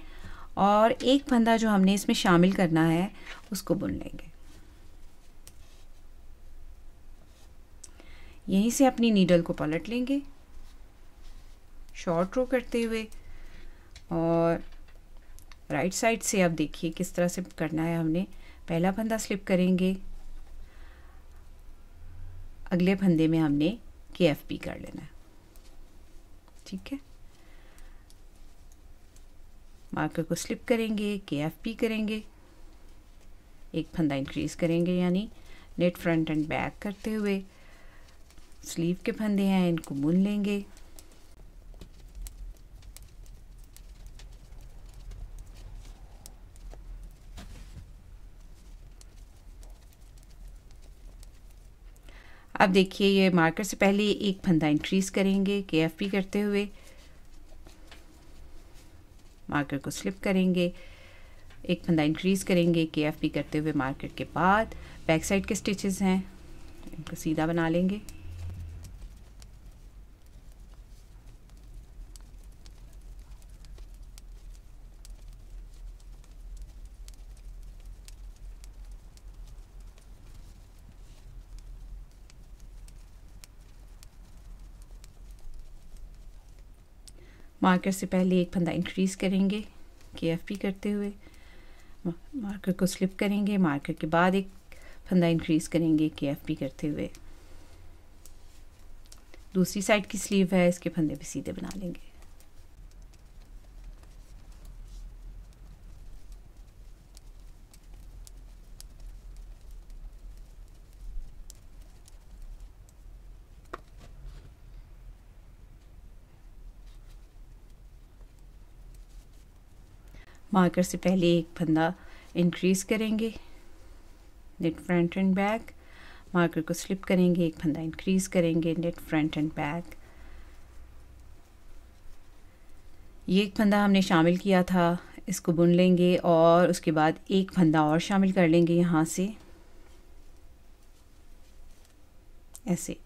और एक फंदा जो हमने इसमें शामिल करना है उसको बुन लेंगे यहीं से अपनी नीडल को पलट लेंगे शॉर्ट रो करते हुए और राइट साइड से आप देखिए किस तरह से करना है हमने पहला फंदा स्लिप करेंगे अगले फंदे में हमने के एफ पी कर लेना है ठीक है मार्कर को स्लिप करेंगे के एफ पी करेंगे एक फंदा इंक्रीज करेंगे यानी नेट फ्रंट एंड बैक करते हुए स्लीव के फंदे हैं इनको बुन लेंगे अब देखिए ये मार्कर से पहले एक फंदा इंक्रीज करेंगे के एफ पी करते हुए मार्कर को स्लिप करेंगे एक फंदा इंक्रीज़ करेंगे के एफ पी करते हुए मार्केट के बाद बैक साइड के स्टिचेस हैं इनको सीधा बना लेंगे मार्कर से पहले एक फंदा इंक्रीज़ करेंगे के एफ पी करते हुए मार्कर को स्लिप करेंगे मार्कर के बाद एक फंदा इंक्रीज़ करेंगे के एफ पी करते हुए दूसरी साइड की स्लीव है इसके फंदे भी सीधे बना लेंगे मार्कर से पहले एक फंदा इंक्रीज़ करेंगे knit front and back marker को स्लिप करेंगे एक फंदा इंक्रीज़ करेंगे नेट फ्रंट एंड बैक ये एक फंदा हमने शामिल किया था इसको बुन लेंगे और उसके बाद एक फंदा और शामिल कर लेंगे यहाँ से ऐसे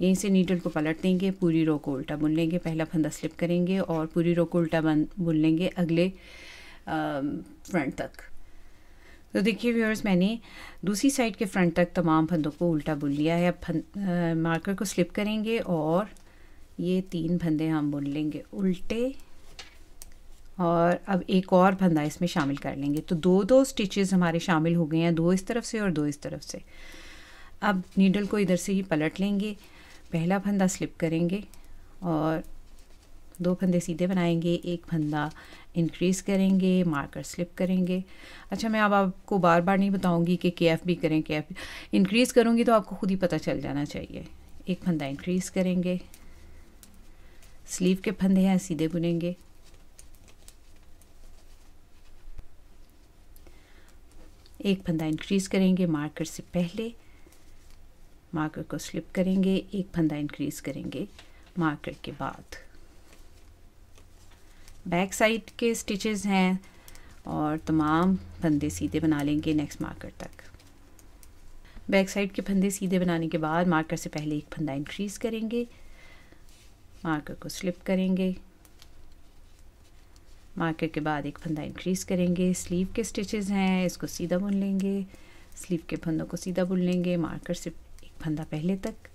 यहीं से नीडल को पलट देंगे पूरी रो को उल्टा बुन लेंगे पहला फंदा स्लिप करेंगे और पूरी रो को उल्टा बन बुन लेंगे अगले फ्रंट um, तक तो देखिए व्यूअर्स मैंने दूसरी साइड के फ्रंट तक तमाम फंदों को उल्टा बुन लिया है अब मार्कर को स्लिप करेंगे और ये तीन फंदे हम बुन लेंगे उल्टे और अब एक और फंदा इसमें शामिल कर लेंगे तो दो दो स्टिचेस हमारे शामिल हो गए हैं दो इस तरफ से और दो इस तरफ से अब नीडल को इधर से ही पलट लेंगे पहला फंदा स्लिप करेंगे और दो फंदे सीधे बनाएंगे एक फंदा इंक्रीज़ करेंगे मार्कर स्लिप करेंगे अच्छा मैं अब आपको बार बार नहीं बताऊंगी कि के एफ भी करें के एफ इंक्रीज़ करूँगी तो आपको खुद ही पता चल जाना चाहिए एक फंदा इंक्रीज़ करेंगे स्लीव के फंदे हैं सीधे बुनेंगे एक फंदा इंक्रीज़ करेंगे मार्कर से पहले मार्कर को स्लिप करेंगे एक फंदा इंक्रीज़ करेंगे मार्कर के बाद बैक साइड के स्टिचेस हैं और तमाम फंदे सीधे बना लेंगे नेक्स्ट मार्कर तक बैक साइड के फंदे सीधे बनाने के बाद मार्कर से पहले एक फंदा इंक्रीज करेंगे मार्कर को स्लिप करेंगे मार्कर के बाद एक फंदा इंक्रीज करेंगे स्लीव के स्टिचेस हैं इसको सीधा बुन लेंगे स्लीव के फंदों को सीधा बुन लेंगे मार्कर से एक फंदा पहले तक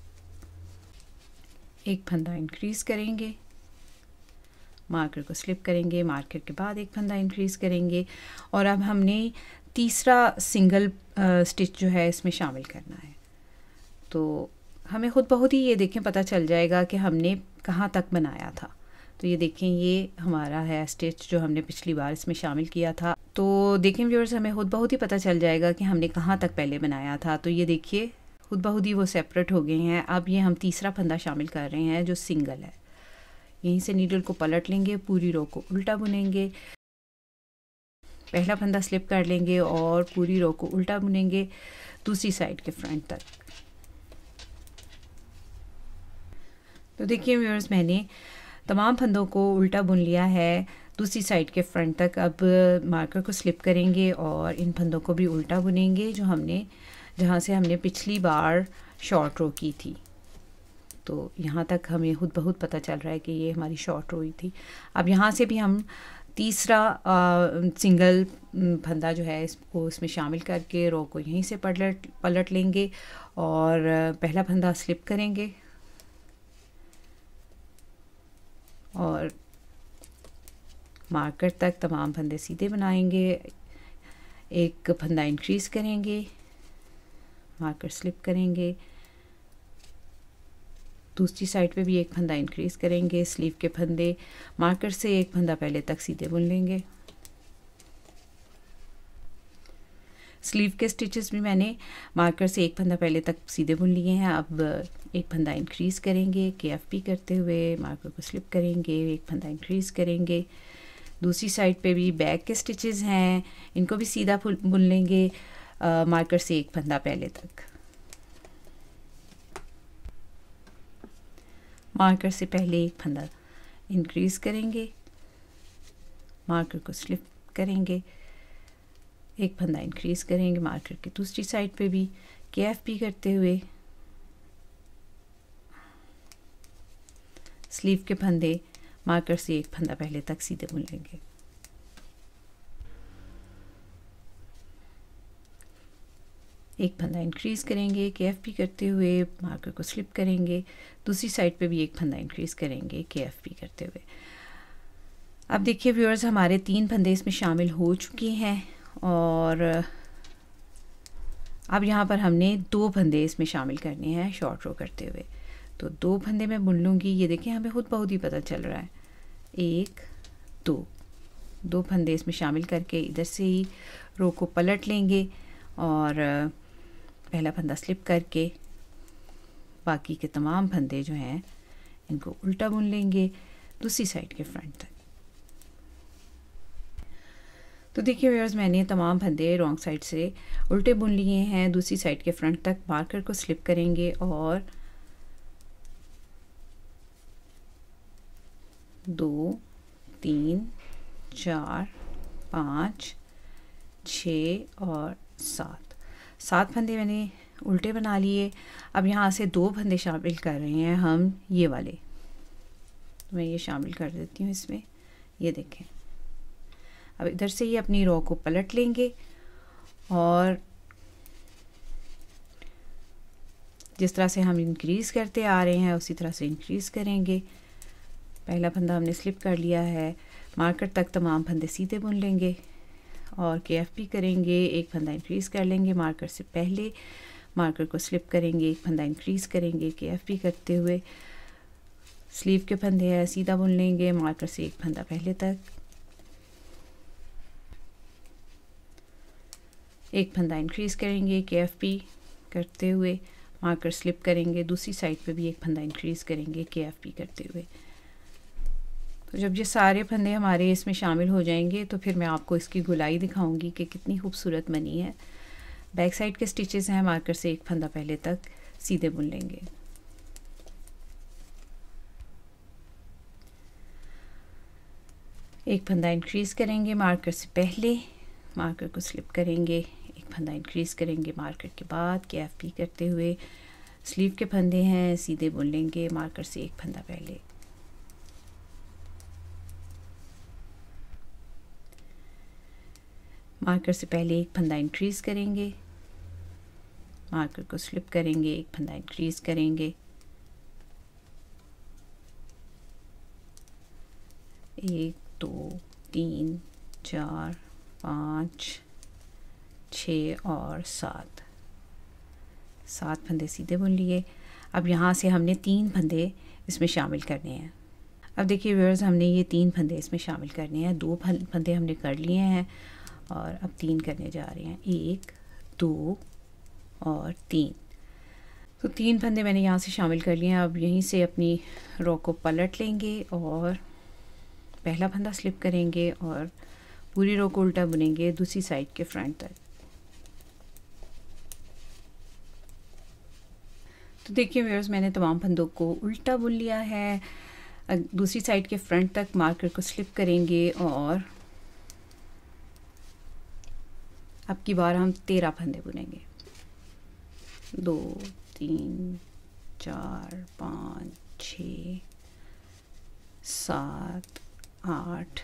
एक फंदा इंक्रीज करेंगे मार्कर को स्लिप करेंगे मार्कर के बाद एक फंदा इंक्रीज़ करेंगे और अब हमने तीसरा सिंगल स्टिच जो है इसमें शामिल करना है तो हमें खुद बहुत ही ये देखें पता चल जाएगा कि हमने कहाँ तक बनाया था तो ये देखें ये हमारा है स्टिच जो हमने पिछली बार इसमें शामिल किया था तो देखें व्यूअर्स हमें खुद बहुत ही पता चल जाएगा कि हमने कहाँ तक पहले बनाया था तो ये देखिए खुद बहुत ही वो सेपरेट हो गए हैं अब ये हम तीसरा फंदा शामिल कर रहे हैं जो सिंगल है यहीं से नीडल को पलट लेंगे पूरी रो को उल्टा बुनेंगे पहला फंदा स्लिप कर लेंगे और पूरी रो को उल्टा बुनेंगे दूसरी साइड के फ्रंट तक तो देखिए व्यूअर्स मैंने तमाम फंदों को उल्टा बुन लिया है दूसरी साइड के फ्रंट तक अब मार्कर को स्लिप करेंगे और इन फंदों को भी उल्टा बुनेंगे जो हमने जहाँ से हमने पिछली बार शॉर्ट रो की थी तो यहाँ तक हमें खुद बहुत पता चल रहा है कि ये हमारी शॉर्ट रोई थी अब यहाँ से भी हम तीसरा आ, सिंगल फंदा जो है इसको इसमें शामिल करके रो को यहीं से पलट पलट लेंगे और पहला फंदा स्लिप करेंगे और मार्कर तक तमाम फंदे सीधे बनाएंगे एक फंदा इंक्रीज़ करेंगे मार्कर स्लिप करेंगे दूसरी साइड पे भी एक फंदा इंक्रीज़ करेंगे स्लीव के फंदे मार्कर से एक फंदा पहले तक सीधे बुन लेंगे स्लीव के स्टिचेस भी मैंने मार्कर से एक फंदा पहले तक सीधे बुन लिए हैं अब एक फंदा इंक्रीज़ करेंगे के एफ पी करते हुए मार्कर को स्लिप करेंगे एक फंदा इंक्रीज़ करेंगे दूसरी साइड पे भी बैक के स्टिचेस हैं इनको भी सीधा बुन लेंगे मार्कर से एक फंदा पहले तक मार्कर से पहले एक फंदा इंक्रीज़ करेंगे मार्कर को स्लिप करेंगे एक फंदा इंक्रीज़ करेंगे मार्कर की दूसरी साइड पे भी के एफ पी करते हुए स्लीव के फंदे मार्कर से एक फंदा पहले तक सीधे बुन लेंगे एक फंदा इंक्रीज़ करेंगे के एफ पी करते हुए मार्कर को स्लिप करेंगे दूसरी साइड पे भी एक फंदा इंक्रीज़ करेंगे के एफ पी करते हुए अब देखिए व्यूअर्स हमारे तीन फंदे इसमें शामिल हो चुके हैं और अब यहाँ पर हमने दो फंदे इसमें शामिल करने हैं शॉर्ट रो करते हुए तो दो फंदे मैं बुन लूँगी ये देखें हमें खुद बहुत ही पता चल रहा है एक दो दो फंदे इसमें शामिल करके इधर से ही रो को पलट लेंगे और पहला फंदा स्लिप करके बाकी के तमाम फंदे जो हैं इनको उल्टा बुन लेंगे दूसरी साइड के फ्रंट तक तो देखिए व्यवर्स मैंने तमाम फंदे रॉन्ग साइड से उल्टे बुन लिए हैं दूसरी साइड के फ्रंट तक मार्कर को स्लिप करेंगे और दो तीन चार पाँच छ और सात सात फंदे मैंने उल्टे बना लिए अब यहाँ से दो फंदे शामिल कर रहे हैं हम ये वाले तो मैं ये शामिल कर देती हूँ इसमें ये देखें अब इधर से ये अपनी रॉ को पलट लेंगे और जिस तरह से हम इंक्रीज़ करते आ रहे हैं उसी तरह से इंक्रीज़ करेंगे पहला फंदा हमने स्लिप कर लिया है मार्कर तक तमाम फंदे सीधे बुन लेंगे और के करेंगे एक फंदा इंक्रीज़ कर लेंगे मार्कर से पहले मार्कर को स्लिप करेंगे एक फंदा इंक्रीज़ करेंगे के करते हुए स्लीव के फंदे हैं सीधा बुन लेंगे मार्कर से एक फंदा पहले तक एक फंदा इंक्रीज़ करेंगे के करते हुए मार्कर स्लिप करेंगे दूसरी साइड पे भी एक फंदा इंक्रीज़ करेंगे के करते हुए तो जब ये सारे फंदे हमारे इसमें शामिल हो जाएंगे तो फिर मैं आपको इसकी गुलाई दिखाऊंगी कि कितनी खूबसूरत बनी है बैक साइड के स्टिचेस हैं मार्कर से एक फंदा पहले तक सीधे बुन लेंगे एक फंदा इंक्रीज़ करेंगे मार्कर से पहले मार्कर को स्लिप करेंगे एक फंदा इंक्रीज़ करेंगे मार्कर के बाद के एफ करते हुए स्लीव के फंदे हैं सीधे बुन लेंगे मार्कर से एक फंदा पहले मार्कर से पहले एक फंदा इंक्रीज़ करेंगे मार्कर को स्लिप करेंगे एक फंदा इंक्रीज़ करेंगे एक दो तीन चार पाँच छ और सात सात फंदे सीधे बुन लिए अब यहाँ से हमने तीन फंदे इसमें शामिल करने हैं अब देखिए व्यूअर्स हमने ये तीन फंदे इसमें शामिल करने हैं दो फंदे हमने कर लिए हैं और अब तीन करने जा रहे हैं एक दो और तीन तो तीन फंदे मैंने यहाँ से शामिल कर लिए हैं अब यहीं से अपनी रॉ को पलट लेंगे और पहला फंदा स्लिप करेंगे और पूरी रो को उल्टा बुनेंगे दूसरी साइड के फ्रंट तक तो देखिए व्यवर्स मैंने तमाम फंदों को उल्टा बुन लिया है दूसरी साइड के फ्रंट तक मार्कर को स्लिप करेंगे और अब की बार हम तेरह फंदे बुनेंगे दो तीन चार पाँच छ सात आठ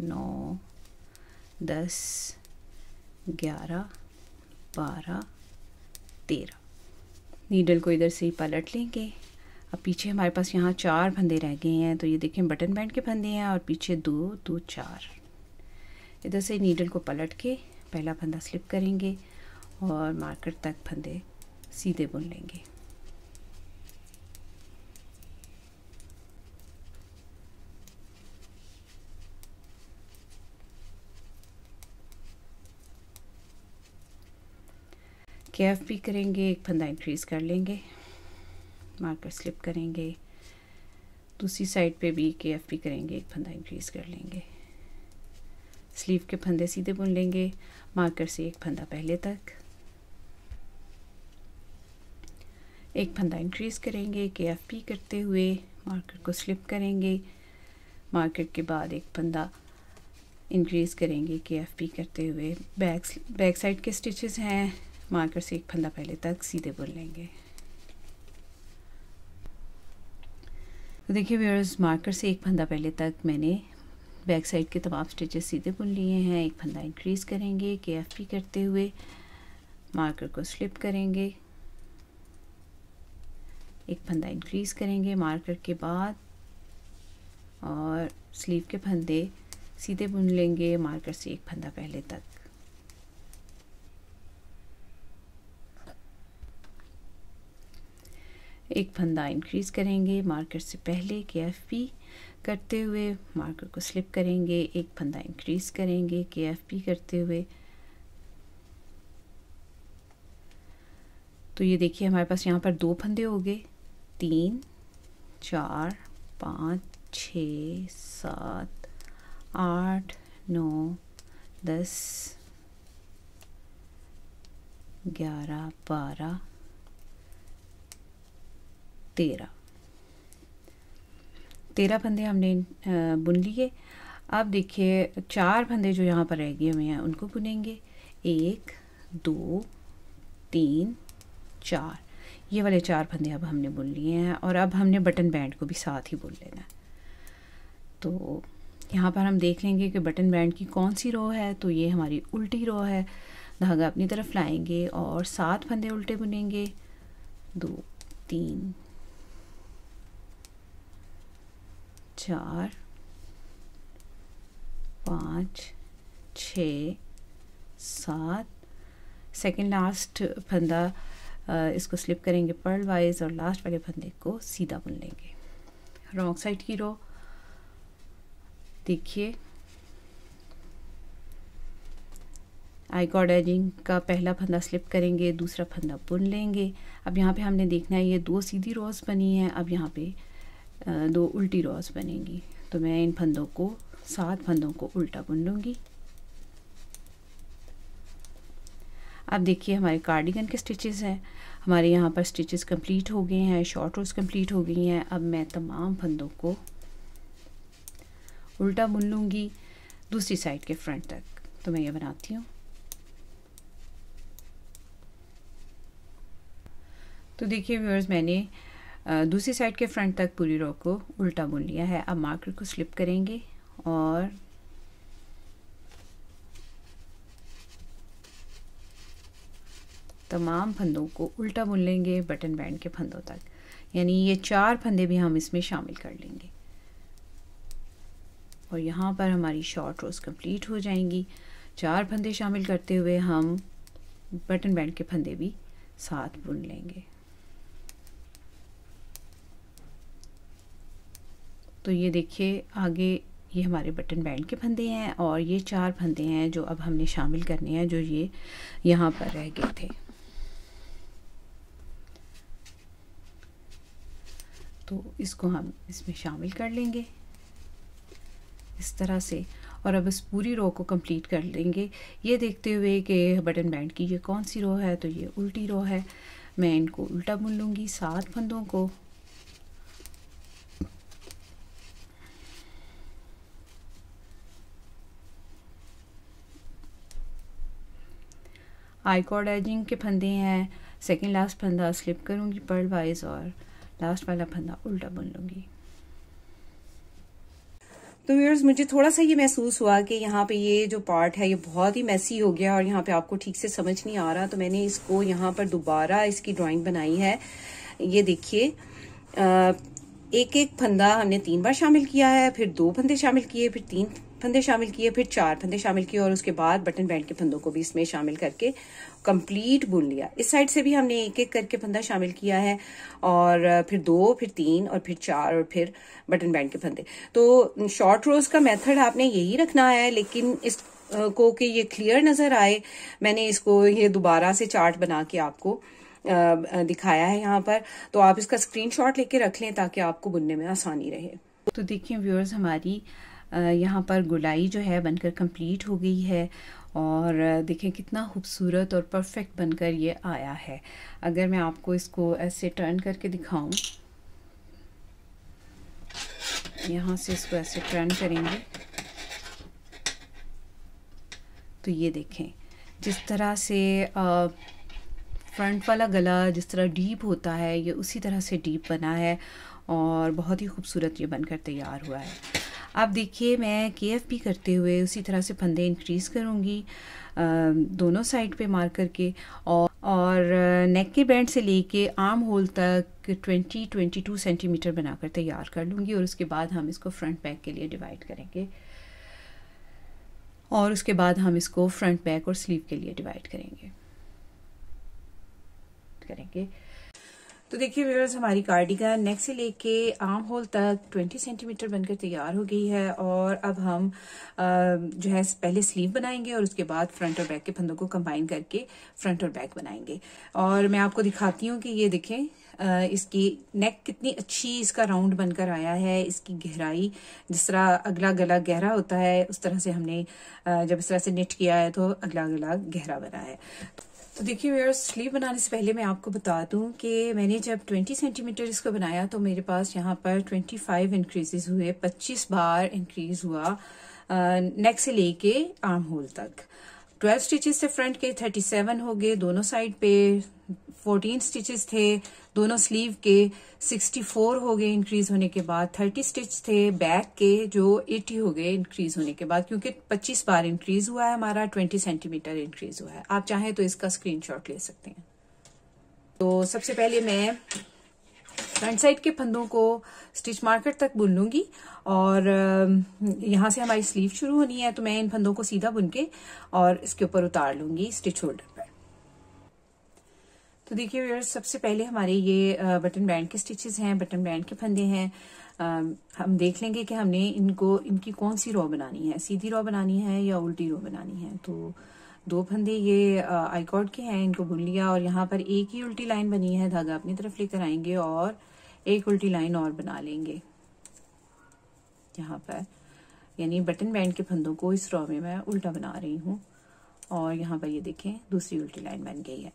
नौ दस ग्यारह बारह तेरह नीडल को इधर से ही पलट लेंगे अब पीछे हमारे पास यहाँ चार फंदे रह गए हैं तो ये देखें बटन बैंड के फंदे हैं और पीछे दो दो चार इधर से नीडल को पलट के पहला फंदा स्लिप करेंगे और मार्कर तक फंदे सीधे बुन लेंगे केफ भी करेंगे एक फंदा इंक्रीज कर लेंगे मार्कर स्लिप करेंगे दूसरी साइड पे भी के एफ भी करेंगे एक फंदा इंक्रीज कर लेंगे स्लीव के फंदे सीधे बुन लेंगे मार्कर से एक फंदा पहले तक एक फंदा इंक्रीज़ करेंगे के एफ पी करते हुए मार्कर को स्लिप करेंगे मार्कर के बाद एक फंदा इंक्रीज़ करेंगे के एफ पी करते हुए बैक बैक साइड के स्टिचेस हैं मार्कर से एक फंदा पहले तक सीधे बुन लेंगे तो देखिए व्यवर्स मार्कर से एक फंदा पहले तक मैंने बैक साइड के तमाम स्टिचेस सीधे बुन लिए हैं एक फंदा इंक्रीज़ करेंगे के एफ पी करते हुए मार्कर को स्लिप करेंगे एक फंदा इंक्रीज़ करेंगे मार्कर के बाद और स्लीव के फंदे सीधे बुन लेंगे मार्कर से एक फंदा पहले तक एक फंदा इंक्रीज़ करेंगे मार्कर से पहले के एफ पी करते हुए मार्कर को स्लिप करेंगे एक फंदा इंक्रीज करेंगे के एफ पी करते हुए तो ये देखिए हमारे पास यहाँ पर दो फंदे हो गए तीन चार पाँच छ सात आठ नौ दस ग्यारह बारह तेरह तेरह फंदे हमने बुन लिए अब देखिए चार फंदे जो यहाँ पर रह गए हुए हैं उनको बुनेंगे एक दो तीन चार ये वाले चार फंदे अब हमने बुन लिए हैं और अब हमने बटन बैंड को भी साथ ही बुन लेना है तो यहाँ पर हम देख लेंगे कि बटन बैंड की कौन सी रो है तो ये हमारी उल्टी रो है धागा अपनी तरफ लाएंगे और सात फंदे उल्टे बुनेंगे दो तीन चार पाँच छ सात सेकेंड लास्ट फंदा इसको स्लिप करेंगे पर्ल वाइज और लास्ट वाले फंदे को सीधा बुन लेंगे रॉन्ग साइड की रो देखिए आई गॉड एजिंग का पहला फंदा स्लिप करेंगे दूसरा फंदा बुन लेंगे अब यहाँ पे हमने देखना है ये दो सीधी रोज़ बनी है अब यहाँ पे दो उल्टी रॉस बनेगी तो मैं इन फंदों को सात फंदों को उल्टा बुन लूँगी अब देखिए हमारे कार्डिगन के स्टिचेस हैं हमारे यहाँ पर स्टिचेस कंप्लीट हो गए हैं शॉर्ट रोज कंप्लीट हो गई हैं अब मैं तमाम फंदों को उल्टा बुन लूँगी दूसरी साइड के फ्रंट तक तो मैं ये बनाती हूँ तो देखिए व्यूअर्स मैंने दूसरी साइड के फ्रंट तक पूरी रो को उल्टा बुन लिया है अब मार्कर को स्लिप करेंगे और तमाम फंदों को उल्टा बुन लेंगे बटन बैंड के फंदों तक यानी ये चार फंदे भी हम इसमें शामिल कर लेंगे और यहाँ पर हमारी शॉर्ट रोज़ कंप्लीट हो जाएंगी चार फंदे शामिल करते हुए हम बटन बैंड के फंदे भी साथ बुन लेंगे तो ये देखिए आगे ये हमारे बटन बैंड के फंदे हैं और ये चार फंदे हैं जो अब हमने शामिल करने हैं जो ये यहाँ पर रह गए थे तो इसको हम इसमें शामिल कर लेंगे इस तरह से और अब इस पूरी रो को कंप्लीट कर लेंगे ये देखते हुए कि बटन बैंड की ये कौन सी रो है तो ये उल्टी रो है मैं इनको उल्टा बुन लूँगी सात फंदों को आई कॉर्ड एजिंग के फंदे हैं सेकेंड लास्ट फंदा स्लिप करूँगी पर्ल वाइज और लास्ट वाला फंदा उल्टा बुन लूँगी तो व्यूअर्स मुझे थोड़ा सा ये महसूस हुआ कि यहाँ पे ये जो पार्ट है ये बहुत ही मैसी हो गया और यहाँ पे आपको ठीक से समझ नहीं आ रहा तो मैंने इसको यहाँ पर दोबारा इसकी ड्राइंग बनाई है ये देखिए एक एक फंदा हमने तीन बार शामिल किया है फिर दो फंदे शामिल किए फिर तीन फंदे शामिल किए फिर चार फंदे शामिल किए और उसके बाद बटन बैंड के फंदों को भी इसमें शामिल करके कंप्लीट बुन लिया इस साइड से भी हमने एक एक करके फंदा शामिल किया है और फिर दो फिर तीन और फिर चार और फिर बटन बैंड के फंदे तो शॉर्ट रोज का मेथड आपने यही रखना है लेकिन इस को कि ये क्लियर नजर आए मैंने इसको ये दोबारा से चार्ट बना के आपको दिखाया है यहाँ पर तो आप इसका स्क्रीनशॉट लेके रख लें ताकि आपको बुनने में आसानी रहे तो देखिए व्यूअर्स हमारी यहाँ पर गुलाई जो है बनकर कंप्लीट हो गई है और देखें कितना खूबसूरत और परफेक्ट बनकर ये आया है अगर मैं आपको इसको ऐसे टर्न करके दिखाऊं यहाँ से इसको ऐसे टर्न करेंगे तो ये देखें जिस तरह से आ, फ्रंट वाला गला जिस तरह डीप होता है ये उसी तरह से डीप बना है और बहुत ही खूबसूरत ये बनकर तैयार हुआ है आप देखिए मैं के करते हुए उसी तरह से फंदे इंक्रीज़ करूँगी दोनों साइड पे मार करके और और नेक के बैंड से लेके आर्म होल तक 20-22 सेंटीमीटर बनाकर तैयार कर लूँगी और उसके बाद हम इसको फ्रंट बैक के लिए डिवाइड करेंगे और उसके बाद हम इसको फ्रंट बैक और स्लीव के लिए डिवाइड करेंगे करेंगे तो देखिए व्यवर्स हमारी कार्डिगन नेक से लेके आर्म होल तक 20 सेंटीमीटर बनकर तैयार हो गई है और अब हम जो है पहले स्लीव बनाएंगे और उसके बाद फ्रंट और बैक के फंदों को कंबाइन करके फ्रंट और बैक बनाएंगे और मैं आपको दिखाती हूँ कि ये देखें इसकी नेक कितनी अच्छी इसका राउंड बनकर आया है इसकी गहराई जिस तरह अगला गला गहरा होता है उस तरह से हमने जब इस तरह से निट किया है तो अगला गला गहरा बना है तो देखिए मेरा स्लीव बनाने से पहले मैं आपको बता दूं कि मैंने जब 20 सेंटीमीटर इसको बनाया तो मेरे पास यहाँ पर 25 इंक्रीजेज हुए 25 बार इंक्रीज हुआ नेक से लेके आर्म होल तक 12 स्टिचेस थे फ्रंट के 37 हो गए दोनों साइड पे 14 स्टिचेस थे दोनों स्लीव के 64 हो गए इंक्रीज होने के बाद 30 स्टिच थे बैक के जो 80 हो गए इंक्रीज होने के बाद क्योंकि 25 बार इंक्रीज हुआ है हमारा 20 सेंटीमीटर इंक्रीज हुआ है आप चाहें तो इसका स्क्रीनशॉट ले सकते हैं तो सबसे पहले मैं फ्रंट साइड के फंदों को स्टिच मार्कर तक बुन लूंगी और यहां से हमारी स्लीव शुरू होनी है तो मैं इन फंदों को सीधा बुन के और इसके ऊपर उतार लूंगी स्टिच होल्डर तो देखिए व्यवर्स सबसे पहले हमारे ये बटन बैंड के स्टिचेस हैं बटन बैंड के फंदे हैं हम देख लेंगे कि हमने इनको इनकी कौन सी रॉ बनानी है सीधी रॉ बनानी है या उल्टी रॉ बनानी है तो दो फंदे ये आईकॉड के हैं इनको बुन लिया और यहाँ पर एक ही उल्टी लाइन बनी है धागा अपनी तरफ लेकर आएंगे और एक उल्टी लाइन और बना लेंगे यहाँ पर यानी बटन बैंड के फंदों को इस रॉ में मैं उल्टा बना रही हूँ और यहाँ पर ये देखें दूसरी उल्टी लाइन बन गई है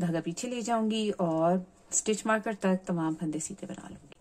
धागा पीछे ले जाऊंगी और स्टिच मार्कर तक तमाम फंदे सीधे बना लूंगी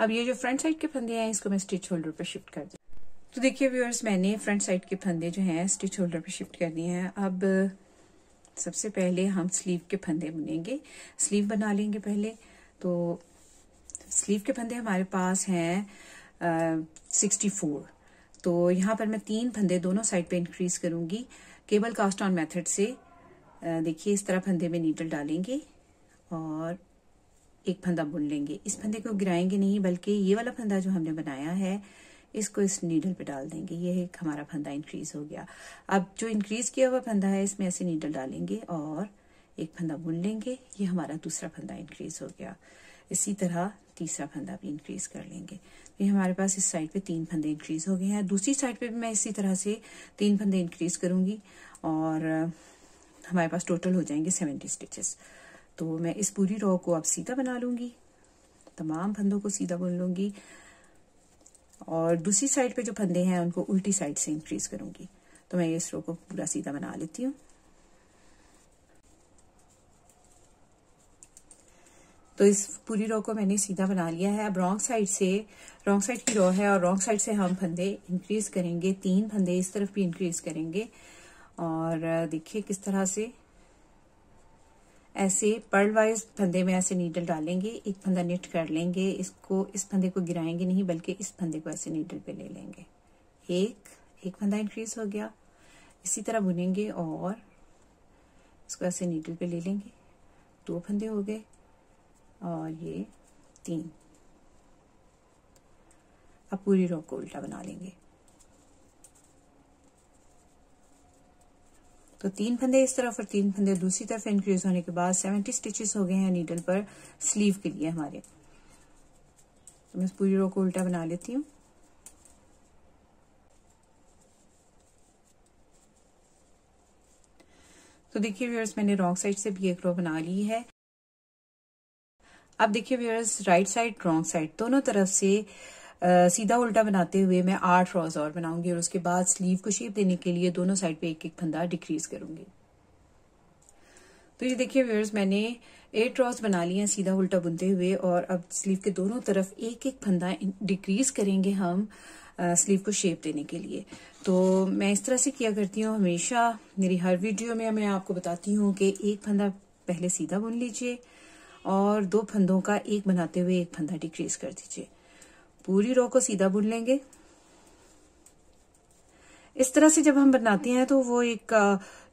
अब ये जो फ्रंट साइड के फंदे हैं इसको मैं स्टिच होल्डर पर शिफ्ट कर दूँ तो देखिए व्यूअर्स मैंने फ्रंट साइड के फंदे जो हैं स्टिच होल्डर पर शिफ्ट कर दिए हैं अब सबसे पहले हम स्लीव के फंदे बुनेंगे स्लीव बना लेंगे पहले तो स्लीव के फंदे हमारे पास हैं सिक्सटी फोर तो यहाँ पर मैं तीन फंदे दोनों साइड पे इंक्रीज करूँगी केबल कास्ट ऑन मेथड से देखिए इस तरह फंदे में नीडल डालेंगे और एक फंदा बुन लेंगे इस फंदे को गिराएंगे नहीं बल्कि ये वाला फंदा जो हमने बनाया है इसको इस नीडल पे डाल देंगे ये एक हमारा फंदा इंक्रीज हो गया अब जो इंक्रीज किया हुआ फंदा है इसमें ऐसे नीडल डालेंगे और एक फंदा बुन लेंगे ये हमारा दूसरा फंदा इंक्रीज हो गया इसी तरह तीसरा फंदा भी इंक्रीज कर लेंगे तो ये हमारे पास इस साइड पे तीन फंदे इंक्रीज हो गए हैं दूसरी साइड पे भी मैं इसी तरह से तीन फंदे इंक्रीज करूंगी और हमारे पास टोटल हो जाएंगे सेवेंटी स्टिचेस तो मैं इस पूरी रॉ को अब सीधा बना लूंगी तमाम फंदों को सीधा बुन लूंगी और दूसरी साइड पे जो फंदे हैं उनको उल्टी साइड से इंक्रीज करूंगी तो मैं इस रो को पूरा सीधा बना लेती हूँ तो इस पूरी रो को मैंने सीधा बना लिया है अब रॉन्ग साइड से रॉन्ग साइड की रो है और रॉन्ग साइड से हम फंदे इंक्रीज करेंगे तीन फंदे इस तरफ भी इंक्रीज करेंगे और देखिए किस तरह से ऐसे पर्ल वाइज फंदे में ऐसे नीडल डालेंगे एक फंदा निट कर लेंगे इसको इस फंदे को गिराएंगे नहीं बल्कि इस फंदे को ऐसे नीडल पे ले लेंगे एक एक फंदा इंक्रीज हो गया इसी तरह बुनेंगे और इसको ऐसे नीडल पे ले लेंगे दो फंदे हो गए और ये तीन अब पूरी रो को उल्टा बना लेंगे तो तीन फंदे इस तरफ और तीन फंदे दूसरी तरफ इंक्रीज होने के बाद सेवेंटी स्टिचेस हो गए हैं नीडल पर स्लीव के लिए हमारे तो मैं पूरी रो को उल्टा बना लेती हूँ तो देखिए व्यूअर्स मैंने रॉन्ग साइड से भी एक रो बना ली है अब देखिए viewers right side wrong side दोनों तरफ से सीधा उल्टा बनाते हुए मैं आठ रोज और बनाऊंगी और उसके बाद स्लीव को शेप देने के लिए दोनों साइड पे एक एक फंदा डिक्रीज करूंगी तो ये देखिए व्यूअर्स मैंने एट रॉस बना लिए हैं सीधा उल्टा बुनते हुए और अब स्लीव के दोनों तरफ एक एक फंदा डिक्रीज करेंगे हम स्लीव को शेप देने के लिए तो मैं इस तरह से किया करती हूँ हमेशा मेरी हर वीडियो में मैं आपको बताती हूँ कि एक फंदा पहले सीधा बुन लीजिए और दो फंदों का एक बनाते हुए एक फंदा डिक्रीज कर दीजिए पूरी रो को सीधा बुन लेंगे इस तरह से जब हम बनाते हैं तो वो एक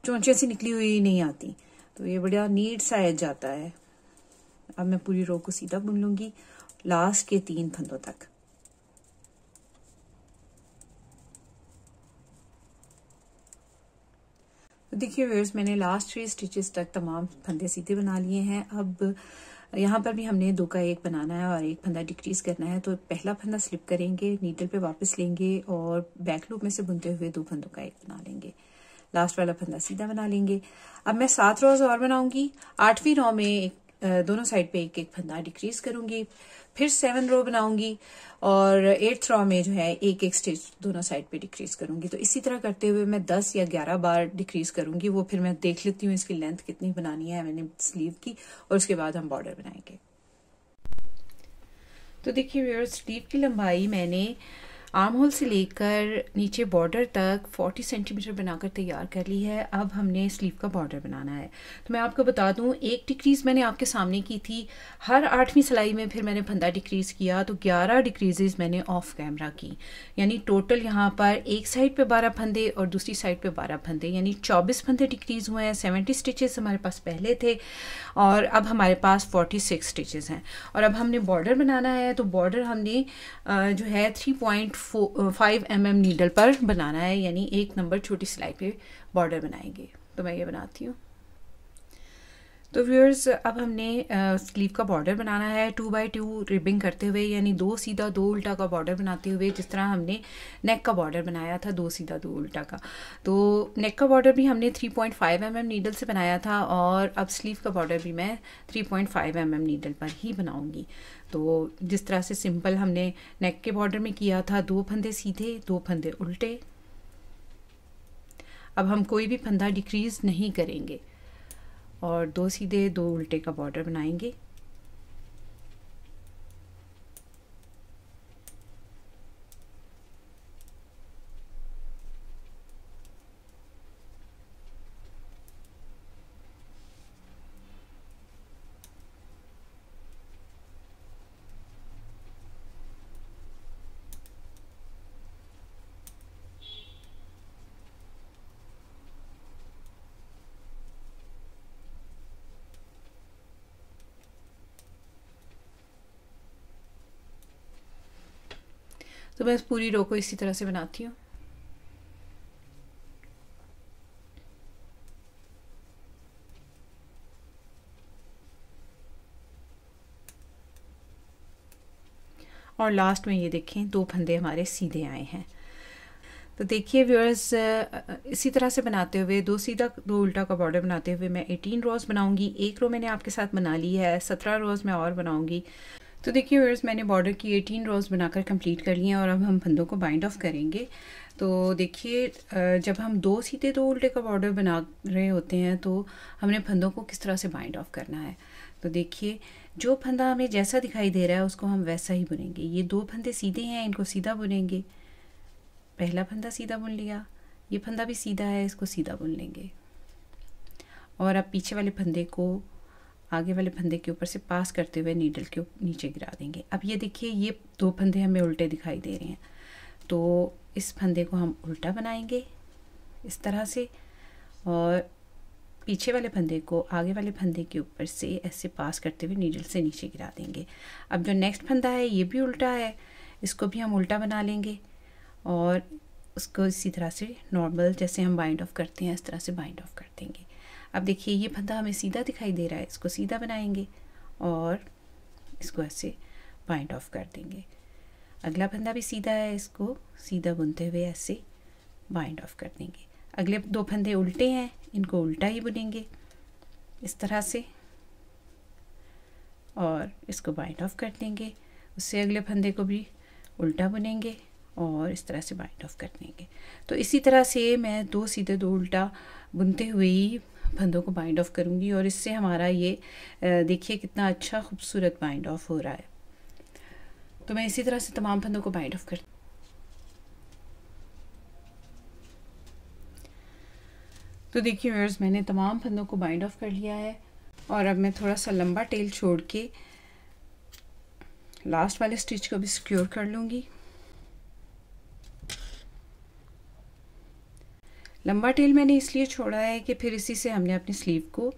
चोंचे से निकली हुई नहीं आती तो ये बढ़िया नीट सा एज है अब मैं पूरी रो को सीधा बुन लूंगी लास्ट के तीन फंदों तक तो देखिए व्यूअर्स मैंने लास्ट थ्री स्टिचेस तक तमाम फंदे सीधे बना लिए हैं अब यहाँ पर भी हमने दो का एक बनाना है और एक फंदा डिक्रीज करना है तो पहला फंदा स्लिप करेंगे नीडल पे वापस लेंगे और बैक लूप में से बुनते हुए दो फंदों का एक बना लेंगे लास्ट वाला फंदा सीधा बना लेंगे अब मैं सात रोज और बनाऊंगी आठवीं रॉ में एक दोनों साइड पे एक एक फंदा डिक्रीज करूंगी फिर सेवन रो बनाऊंगी और एट्थ रॉ में जो है एक एक स्टिच दोनों साइड पे डिक्रीज करूंगी तो इसी तरह करते हुए मैं दस या ग्यारह बार डिक्रीज करूंगी वो फिर मैं देख लेती हूँ इसकी लेंथ कितनी बनानी है मैंने स्लीव की और उसके बाद हम बॉर्डर बनाएंगे तो देखिए स्लीव की लंबाई मैंने आर्म होल से लेकर नीचे बॉर्डर तक 40 सेंटीमीटर बनाकर तैयार कर ली है अब हमने स्लीव का बॉर्डर बनाना है तो मैं आपको बता दूं एक डिक्रीज़ मैंने आपके सामने की थी हर आठवीं सिलाई में फिर मैंने फंदा डिक्रीज़ किया तो 11 डिक्रीज़ेज़ मैंने ऑफ कैमरा की यानी टोटल यहाँ पर एक साइड पर बारह फंदे और दूसरी साइड पर बारह फंदे यानी चौबीस फंदे डिक्रीज़ हुए हैं सेवेंटी स्टिचेज हमारे पास पहले थे और अब हमारे पास फोर्टी सिक्स स्टिचेज़ हैं और अब हमने बॉर्डर बनाना है तो बॉर्डर हमने जो है three point five m m needle पर बनाना है यानी एक नंबर छोटी सिलाई पे बॉर्डर बनाएंगे तो मैं ये बनाती हूँ तो व्यूअर्स अब हमने स्लीव uh, का बॉर्डर बनाना है टू बाई टू रिबिंग करते हुए यानी दो सीधा दो उल्टा का बॉर्डर बनाते हुए जिस तरह हमने नेक का बॉर्डर बनाया था दो सीधा दो उल्टा का तो नेक का बॉर्डर भी हमने 3.5 पॉइंट mm नीडल से बनाया था और अब स्लीव का बॉर्डर भी मैं 3.5 पॉइंट mm नीडल पर ही बनाऊँगी तो जिस तरह से सिंपल हमने नेक के बॉर्डर में किया था दो फंदे सीधे दो फंदे उल्टे अब हम कोई भी फंदा डिक्रीज़ नहीं करेंगे और दो सीधे दो उल्टे का बॉर्डर बनाएंगे तो मैं इस पूरी रो को इसी तरह से बनाती हूँ और लास्ट में ये देखें दो फंदे हमारे सीधे आए हैं तो देखिए व्यूअर्स इसी तरह से बनाते हुए दो सीधा दो उल्टा का बॉर्डर बनाते हुए मैं एटीन रोज़ बनाऊंगी एक रो मैंने आपके साथ बना ली है सत्रह रोज़ मैं और बनाऊंगी तो देखिए व्यवर्स मैंने बॉर्डर की एटीन रोज़ बनाकर कंप्लीट कर ली हैं और अब हम फंदों को बाइंड ऑफ करेंगे तो देखिए जब हम दो सीधे दो उल्टे का बॉर्डर बना रहे होते हैं तो हमने फंदों को किस तरह से बाइंड ऑफ करना है तो देखिए जो फंदा हमें जैसा दिखाई दे रहा है उसको हम वैसा ही बुनेंगे ये दो फंदे सीधे हैं इनको सीधा बुनेंगे पहला फंदा सीधा बुन लिया ये फंदा भी सीधा है इसको सीधा बुन लेंगे और अब पीछे वाले फंदे को आगे वाले फंदे के ऊपर से पास करते हुए नीडल के नीचे गिरा देंगे अब ये देखिए ये दो फंदे हमें उल्टे दिखाई दे रहे हैं तो इस फंदे को हम उल्टा बनाएंगे इस तरह से और पीछे वाले फंदे को आगे वाले फंदे के ऊपर से ऐसे पास करते हुए नीडल से नीचे गिरा देंगे अब जो नेक्स्ट फंदा है ये भी उल्टा है इसको भी हम उल्टा बना लेंगे और उसको इसी तरह से नॉर्मल जैसे हम बाइंड ऑफ करते हैं इस तरह से बाइंड ऑफ कर देंगे अब देखिए ये फंदा हमें सीधा दिखाई दे रहा है इसको सीधा बनाएंगे और इसको ऐसे पॉइंट ऑफ कर देंगे अगला फंदा भी सीधा है इसको सीधा बुनते हुए ऐसे बाइंड ऑफ कर देंगे अगले दो फंदे उल्टे हैं इनको उल्टा ही बुनेंगे इस तरह से और इसको बाइंड ऑफ कर देंगे उससे अगले फंदे को भी उल्टा बुनेंगे और इस तरह से बाइंड ऑफ कर देंगे तो इसी तरह से मैं दो सीधे दो उल्टा बुनते हुए ही फंदों को बाइंड ऑफ करूँगी और इससे हमारा ये देखिए कितना अच्छा खूबसूरत बाइंड ऑफ हो रहा है तो मैं इसी तरह से तमाम फंदों को बाइंड ऑफ कर तो देखिए व्यर्स मैंने तमाम फंदों को बाइंड ऑफ कर लिया है और अब मैं थोड़ा सा लंबा टेल छोड़ के लास्ट वाले स्टिच को भी सिक्योर कर लूँगी लंबा टेल मैंने इसलिए छोड़ा है कि फिर इसी से हमने अपनी स्लीव को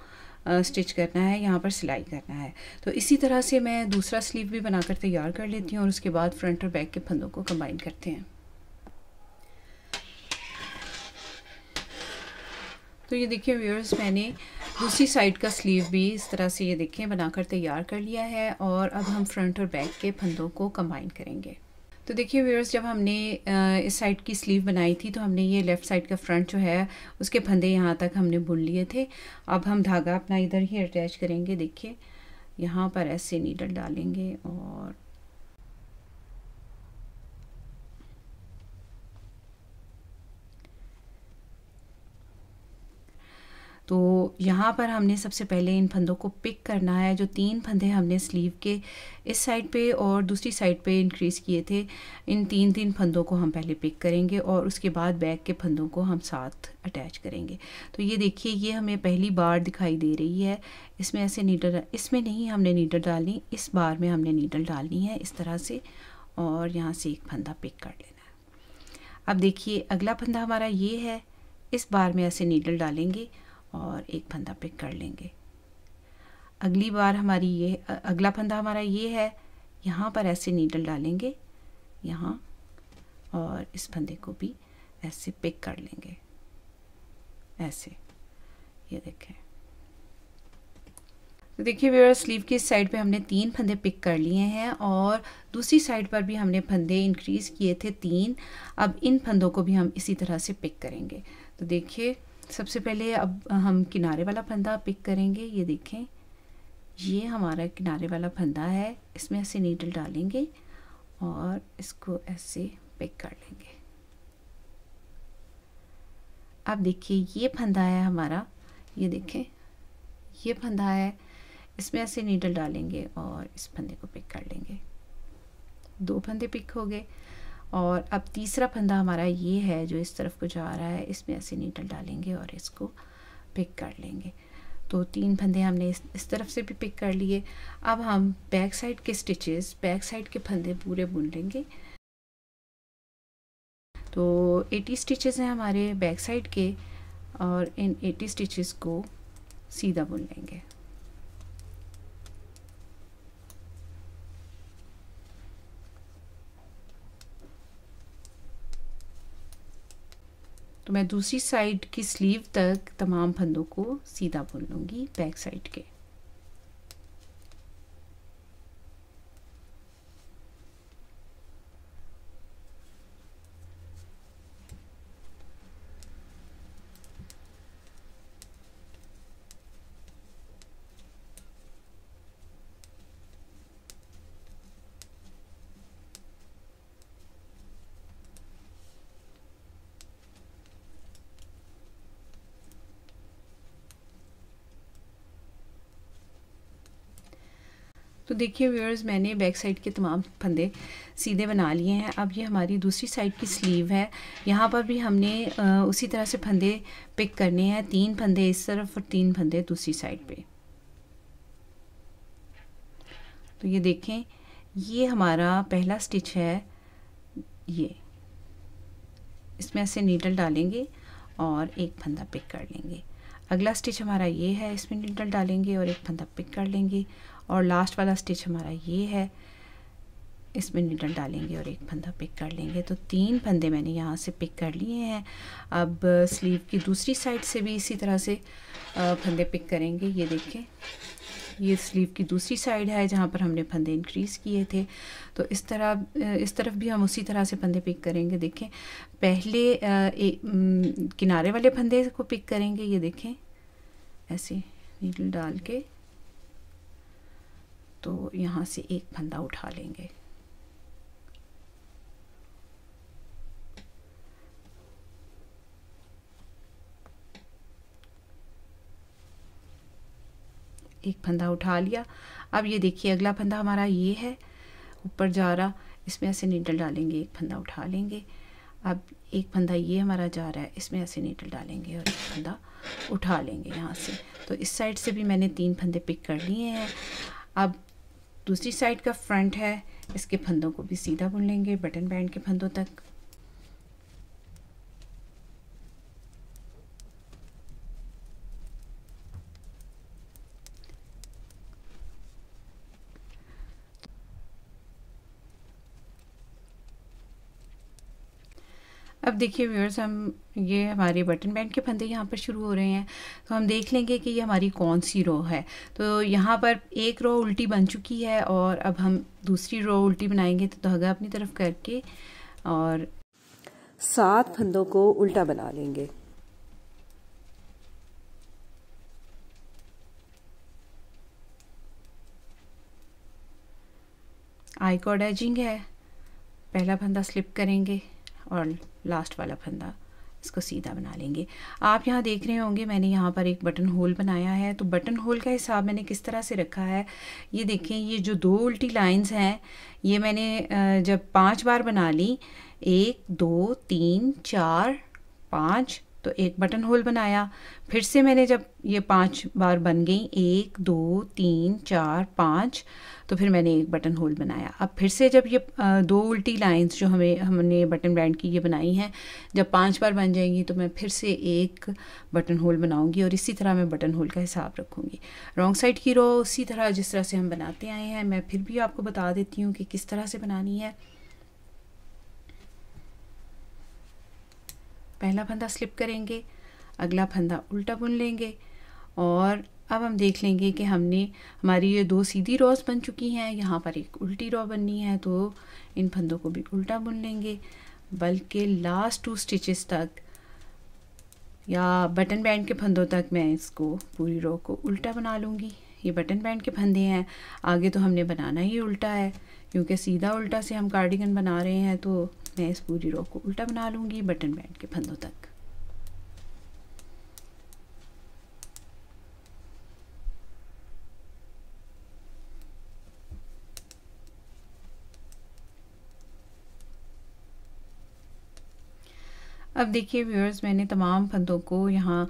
स्टिच करना है यहाँ पर सिलाई करना है तो इसी तरह से मैं दूसरा स्लीव भी बनाकर तैयार कर लेती हूँ और उसके बाद फ्रंट और बैक के फंदों को कंबाइन करते हैं तो ये देखिए व्यूअर्स मैंने दूसरी साइड का स्लीव भी इस तरह से ये देखें बनाकर तैयार कर लिया है और अब हम फ्रंट और बैक के फंदों को कंबाइन करेंगे तो देखिए व्यवर्स जब हमने इस साइड की स्लीव बनाई थी तो हमने ये लेफ़्ट साइड का फ्रंट जो है उसके फंदे यहाँ तक हमने बुन लिए थे अब हम धागा अपना इधर ही अटैच करेंगे देखिए यहाँ पर ऐसे नीडल डालेंगे और तो यहाँ पर हमने सबसे पहले इन फंदों को पिक करना है जो तीन फंदे हमने स्लीव के इस साइड पे और दूसरी साइड पे इंक्रीज़ किए थे इन तीन तीन फंदों को हम पहले पिक करेंगे और उसके बाद बैक के फंदों को हम साथ अटैच करेंगे तो ये देखिए ये हमें पहली बार दिखाई दे रही है इसमें ऐसे नीडल इसमें नहीं हमने नीडल डालनी इस बार में हमने नीडल डालनी है इस तरह से और यहाँ से एक फंदा पिक कर लेना है अब देखिए अगला फंदा हमारा ये है इस बार में ऐसे नीडल डालेंगे और एक फंदा पिक कर लेंगे अगली बार हमारी ये अगला फंदा हमारा ये है यहाँ पर ऐसे नीडल डालेंगे यहाँ और इस फंदे को भी ऐसे पिक कर लेंगे ऐसे ये देखें तो देखिए व्यूअर स्लीव की साइड पे हमने तीन फंदे पिक कर लिए हैं और दूसरी साइड पर भी हमने फंदे इंक्रीज़ किए थे तीन अब इन फंदों को भी हम इसी तरह से पिक करेंगे तो देखिए सबसे पहले अब हम किनारे वाला फंदा पिक करेंगे ये देखें ये हमारा किनारे वाला फंदा है इसमें ऐसे नीडल डालेंगे और इसको ऐसे पिक कर लेंगे अब देखिए ये फंदा है हमारा ये देखें ये फंदा है इसमें ऐसे नीडल डालेंगे और इस फंदे को पिक कर लेंगे दो फंदे पिक हो गए और अब तीसरा फंदा हमारा ये है जो इस तरफ को जा रहा है इसमें ऐसे नीडल डालेंगे और इसको पिक कर लेंगे तो तीन फंदे हमने इस, तरफ से भी पिक कर लिए अब हम बैक साइड के स्टिचेस बैक साइड के फंदे पूरे बुन लेंगे तो 80 स्टिचेस हैं हमारे बैक साइड के और इन 80 स्टिचेस को सीधा बुन लेंगे मैं दूसरी साइड की स्लीव तक तमाम फंदों को सीधा बुन लूँगी बैक साइड के तो देखिए व्यूअर्स मैंने बैक साइड के तमाम फंदे सीधे बना लिए हैं अब ये हमारी दूसरी साइड की स्लीव है यहाँ पर भी हमने उसी तरह से फंदे पिक करने हैं तीन फंदे इस तरफ और तीन फंदे दूसरी साइड पे तो ये देखें ये हमारा पहला स्टिच है ये इसमें ऐसे नीडल डालेंगे और एक फंदा पिक कर लेंगे अगला स्टिच हमारा ये है इसमें नीडल डालेंगे और एक फंदा पिक कर लेंगे और लास्ट वाला स्टिच हमारा ये है इसमें नीडल डालेंगे और एक फंदा पिक कर लेंगे तो तीन फंदे मैंने यहाँ से पिक कर लिए हैं अब स्लीव की दूसरी साइड से भी इसी तरह से फंदे पिक करेंगे ये देखें ये स्लीव की दूसरी साइड है जहाँ पर हमने फंदे इंक्रीज़ किए थे तो इस तरह इस तरफ भी हम उसी तरह से फंदे पिक करेंगे देखें पहले एक किनारे वाले फंदे को पिक करेंगे ये देखें ऐसे नीडल डाल के तो यहाँ से एक फंदा उठा लेंगे एक फंदा उठा लिया अब ये देखिए अगला फंदा हमारा ये है ऊपर जा रहा इसमें ऐसे नीडल डालेंगे एक फंदा उठा लेंगे अब एक फंदा ये हमारा जा रहा है इसमें ऐसे नीडल डालेंगे और एक फंदा उठा लेंगे यहाँ से तो इस साइड से भी मैंने तीन फंदे पिक कर लिए हैं अब दूसरी साइड का फ्रंट है इसके फंदों को भी सीधा बुन लेंगे बटन बैंड के फंदों तक अब देखिए व्यूअर्स हम ये हमारे बटन बैंड के फंदे यहाँ पर शुरू हो रहे हैं तो हम देख लेंगे कि ये हमारी कौन सी रो है तो यहाँ पर एक रो उल्टी बन चुकी है और अब हम दूसरी रो उल्टी बनाएंगे तो धागा अपनी तरफ करके और सात फंदों को उल्टा बना लेंगे आई कॉड एजिंग है पहला फंदा स्लिप करेंगे और लास्ट वाला फंदा इसको सीधा बना लेंगे आप यहाँ देख रहे होंगे मैंने यहाँ पर एक बटन होल बनाया है तो बटन होल का हिसाब मैंने किस तरह से रखा है ये देखें ये जो दो उल्टी लाइंस हैं ये मैंने जब पांच बार बना ली एक दो तीन चार पाँच तो एक बटन होल बनाया फिर से मैंने जब ये पांच बार बन गई एक दो तीन चार पाँच तो फिर मैंने एक बटन होल बनाया अब फिर से जब ये दो उल्टी लाइंस जो हमें हमने बटन ब्रांड की ये बनाई हैं जब पांच बार बन जाएंगी तो मैं फिर से एक बटन होल बनाऊंगी और इसी तरह मैं बटन होल का हिसाब रखूँगी रॉन्ग साइड की रो उसी तरह जिस तरह से हम बनाते आए हैं मैं फिर भी आपको बता देती हूँ कि किस तरह से बनानी है पहला फंदा स्लिप करेंगे अगला फंदा उल्टा बुन लेंगे और अब हम देख लेंगे कि हमने हमारी ये दो सीधी रॉस बन चुकी हैं यहाँ पर एक उल्टी रॉ बननी है तो इन फंदों को भी उल्टा बुन लेंगे बल्कि लास्ट टू स्टिचेस तक या बटन बैंड के फंदों तक मैं इसको पूरी रॉ को उल्टा बना लूँगी ये बटन बैंड के फंदे हैं आगे तो हमने बनाना ही उल्टा है क्योंकि सीधा उल्टा से हम कार्डिगन बना रहे हैं तो मैं इस पूरी रो को उल्टा बना लूँगी बटन बैंड के फंदों तक अब देखिए व्यूअर्स मैंने तमाम फंदों को यहाँ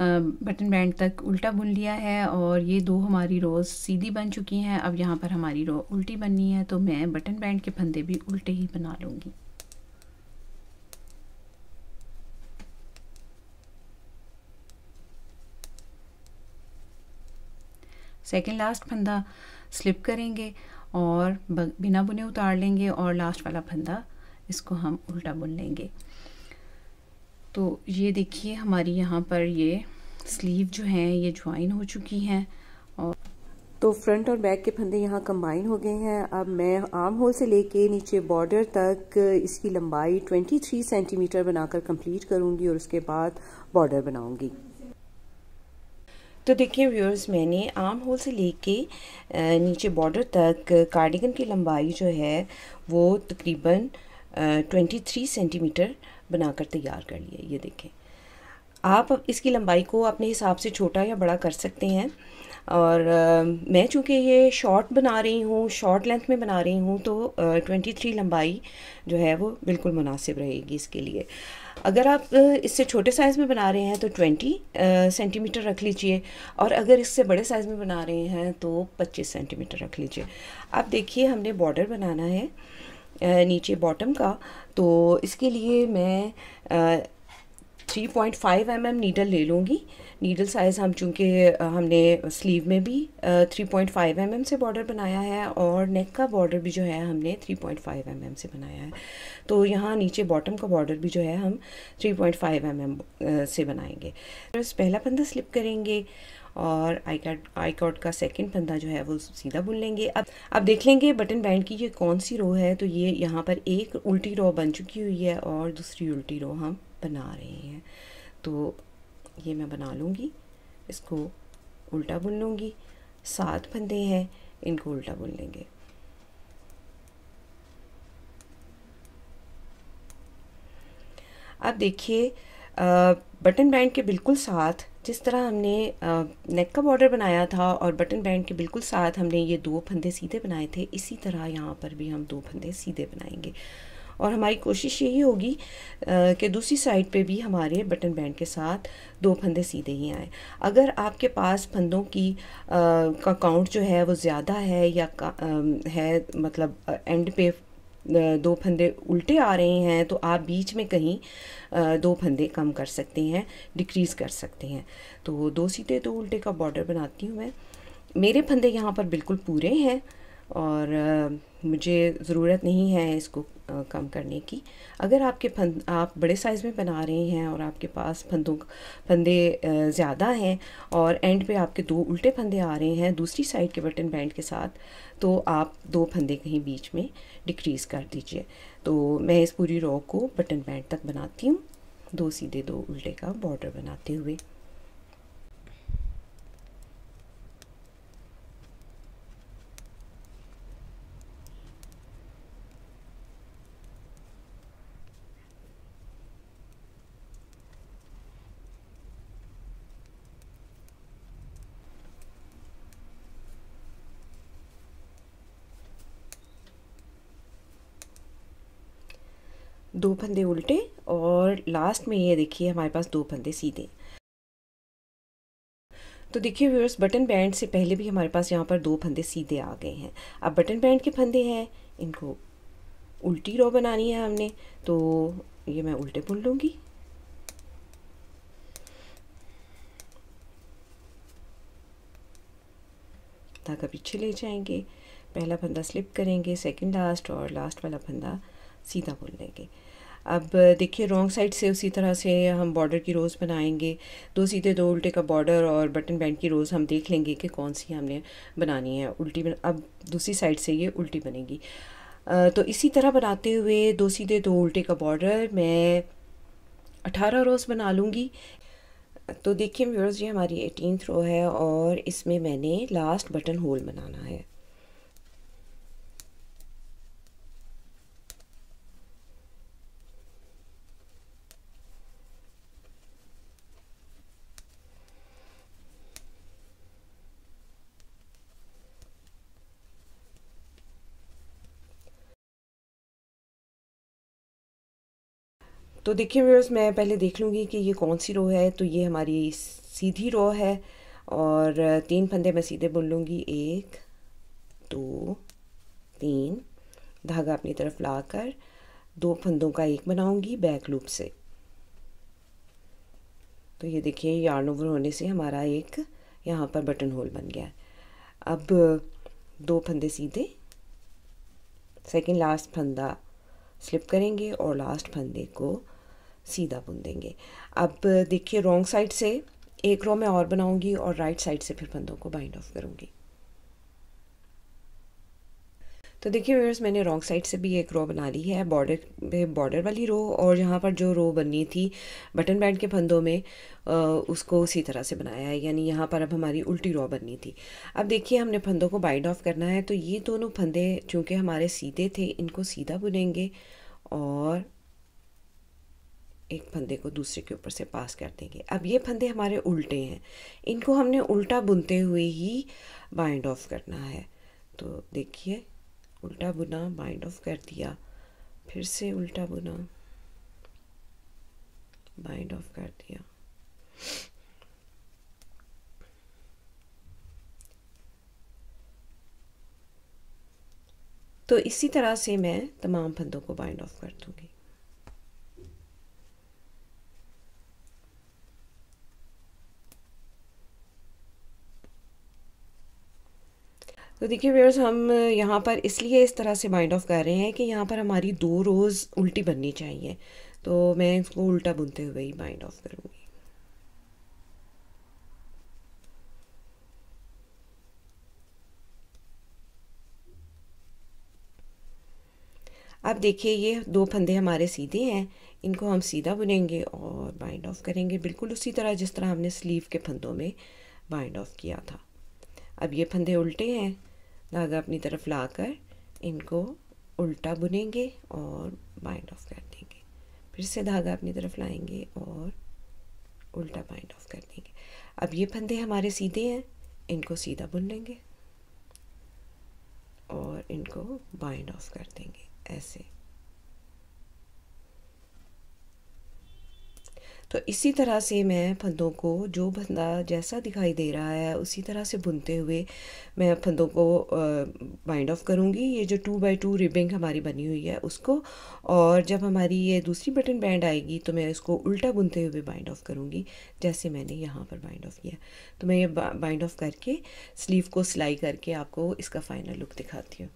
बटन बैंड तक उल्टा बुन लिया है और ये दो हमारी रोज़ सीधी बन चुकी हैं अब यहाँ पर हमारी रो उल्टी बननी है तो मैं बटन बैंड के फंदे भी उल्टे ही बना लूँगी सेकेंड लास्ट फंदा स्लिप करेंगे और बिना बुने उतार लेंगे और लास्ट वाला फंदा इसको हम उल्टा बुन लेंगे तो ये देखिए हमारी यहाँ पर ये स्लीव जो हैं ये ज्वाइन हो चुकी हैं और तो फ्रंट और बैक के फंदे यहाँ कंबाइन हो गए हैं अब मैं आर्म होल से लेके नीचे बॉर्डर तक इसकी लंबाई 23 सेंटीमीटर बनाकर कंप्लीट करूँगी और उसके बाद बॉर्डर बनाऊँगी तो देखिए व्यूअर्स मैंने आर्म होल से लेके नीचे बॉर्डर तक कार्डिगन की लंबाई जो है वो तकरीबन ट्वेंटी थ्री सेंटीमीटर बनाकर तैयार कर लिया ये देखें आप इसकी लंबाई को अपने हिसाब से छोटा या बड़ा कर सकते हैं और आ, मैं चूँकि ये शॉर्ट बना रही हूँ शॉर्ट लेंथ में बना रही हूँ तो ट्वेंटी थ्री लंबाई जो है वो बिल्कुल मुनासिब रहेगी इसके लिए अगर आप इससे छोटे साइज़ में बना रहे हैं तो 20 सेंटीमीटर रख लीजिए और अगर इससे बड़े साइज़ में बना रहे हैं तो 25 सेंटीमीटर रख लीजिए आप देखिए हमने बॉर्डर बनाना है नीचे बॉटम का तो इसके लिए मैं 3.5 पॉइंट mm नीडल ले लूँगी नीडल साइज़ हम चूँकि हमने स्लीव में भी three point five m m से बॉर्डर बनाया है और नेक का बॉर्डर भी जो है हमने three point five m m से बनाया है तो यहाँ नीचे बॉटम का बॉर्डर भी जो है हम three point five m m से बनाएंगे बस पहला पंधा स्लिप करेंगे और आई कार्ड आई कार्ड का सेकंड फंदा जो है वो सीधा बुन लेंगे अब अब देख लेंगे बटन बैंड की ये कौन सी रो है तो ये यहाँ पर एक उल्टी रो बन चुकी हुई है और दूसरी उल्टी रो हम बना रहे हैं तो ये मैं बना लूँगी इसको उल्टा बुन लूँगी सात फंदे हैं इनको उल्टा बुन लेंगे अब देखिए बटन बैंड के बिल्कुल साथ जिस तरह हमने नेक का बॉर्डर बनाया था और बटन बैंड के बिल्कुल साथ हमने ये दो फंदे सीधे बनाए थे इसी तरह यहाँ पर भी हम दो फंदे सीधे बनाएंगे और हमारी कोशिश यही होगी कि दूसरी साइड पे भी हमारे बटन बैंड के साथ दो फंदे सीधे ही आएँ अगर आपके पास फंदों की आ, का काउंट जो है वो ज़्यादा है या आ, है मतलब एंड पे दो फंदे उल्टे आ रहे हैं तो आप बीच में कहीं दो फंदे कम कर सकते हैं डिक्रीज़ कर सकते हैं तो दो सीधे दो उल्टे का बॉर्डर बनाती हूँ मैं मेरे फंदे यहाँ पर बिल्कुल पूरे हैं और मुझे ज़रूरत नहीं है इसको कम करने की अगर आपके फंद आप बड़े साइज़ में बना रहे हैं और आपके पास फंदों फंदे ज़्यादा हैं और एंड पे आपके दो उल्टे फंदे आ रहे हैं दूसरी साइड के बटन बैंड के साथ तो आप दो फंदे कहीं बीच में डिक्रीज़ कर दीजिए तो मैं इस पूरी रॉ को बटन बैंड तक बनाती हूँ दो सीधे दो उल्टे का बॉर्डर बनाते हुए दो फंदे उल्टे और लास्ट में ये देखिए हमारे पास दो फंदे सीधे तो देखिए व्यूअर्स बटन बैंड से पहले भी हमारे पास यहाँ पर दो फंदे सीधे आ गए हैं अब बटन बैंड के फंदे हैं इनको उल्टी रो बनानी है हमने तो ये मैं उल्टे बुन लूँगी धागा पीछे ले जाएंगे पहला फंदा स्लिप करेंगे सेकंड लास्ट और लास्ट वाला फंदा सीधा बुन लेंगे अब देखिए रॉन्ग साइड से उसी तरह से हम बॉर्डर की रोज़ बनाएंगे दो सीधे दो उल्टे का बॉर्डर और बटन बैंड की रोज़ हम देख लेंगे कि कौन सी हमने बनानी है उल्टी बन, अब दूसरी साइड से ये उल्टी बनेगी तो इसी तरह बनाते हुए दो सीधे दो उल्टे का बॉर्डर मैं अठारह रोज़ बना लूँगी तो देखिए व्यूअर्स ये हमारी एटीन रो है और इसमें मैंने लास्ट बटन होल बनाना है तो देखिए व्यवर्स मैं पहले देख लूँगी कि ये कौन सी रो है तो ये हमारी सीधी रो है और तीन फंदे मैं सीधे बुन लूँगी एक दो तीन धागा अपनी तरफ लाकर दो फंदों का एक बनाऊँगी बैक लूप से तो ये देखिए यार्न ओवर होने से हमारा एक यहाँ पर बटन होल बन गया अब दो फंदे सीधे सेकंड लास्ट फंदा स्लिप करेंगे और लास्ट फंदे को सीधा बुन देंगे अब देखिए रॉन्ग साइड से एक रो में और बनाऊंगी और राइट साइड से फिर बंदों को बाइंड ऑफ करूंगी तो देखिए व्यूअर्स मैंने रॉन्ग साइड से भी एक रो बना ली है बॉर्डर पे बॉर्डर वाली रो और यहाँ पर जो रो बननी थी बटन बैंड के फंदों में आ, उसको उसी तरह से बनाया है यानी यहाँ पर अब हमारी उल्टी रो बननी थी अब देखिए हमने फंदों को बाइंड ऑफ करना है तो ये दोनों फंदे चूँकि हमारे सीधे थे इनको सीधा बुनेंगे और एक फंदे को दूसरे के ऊपर से पास कर देंगे अब ये फंदे हमारे उल्टे हैं इनको हमने उल्टा बुनते हुए ही बाइंड ऑफ करना है तो देखिए उल्टा बुना बाइंड ऑफ कर दिया फिर से उल्टा बुना बाइंड ऑफ कर दिया तो इसी तरह से मैं तमाम फंदों को बाइंड ऑफ कर दूंगी तो देखिए व्यवर्स हम यहाँ पर इसलिए इस तरह से बाइंड ऑफ कर रहे हैं कि यहाँ पर हमारी दो रोज़ उल्टी बननी चाहिए तो मैं इसको उल्टा बुनते हुए ही बाइंड ऑफ करूँगी अब देखिए ये दो फंदे हमारे सीधे हैं इनको हम सीधा बुनेंगे और बाइंड ऑफ करेंगे बिल्कुल उसी तरह जिस तरह हमने स्लीव के फंदों में बाइंड ऑफ किया था अब ये फंदे उल्टे हैं धागा अपनी तरफ लाकर इनको उल्टा बुनेंगे और बाइंड ऑफ कर देंगे फिर से धागा अपनी तरफ लाएंगे और उल्टा बाइंड ऑफ कर देंगे अब ये फंदे हमारे सीधे हैं इनको सीधा बुन लेंगे और इनको बाइंड ऑफ कर देंगे ऐसे तो इसी तरह से मैं फंदों को जो फंदा जैसा दिखाई दे रहा है उसी तरह से बुनते हुए मैं फंदों को बाइंड ऑफ करूँगी ये जो टू बाई टू रिबिंग हमारी बनी हुई है उसको और जब हमारी ये दूसरी बटन बैंड आएगी तो मैं इसको उल्टा बुनते हुए बाइंड ऑफ करूँगी जैसे मैंने यहाँ पर बाइंड ऑफ किया तो मैं ये बाइंड ऑफ करके स्लीव को सिलाई करके आपको इसका फाइनल लुक दिखाती हूँ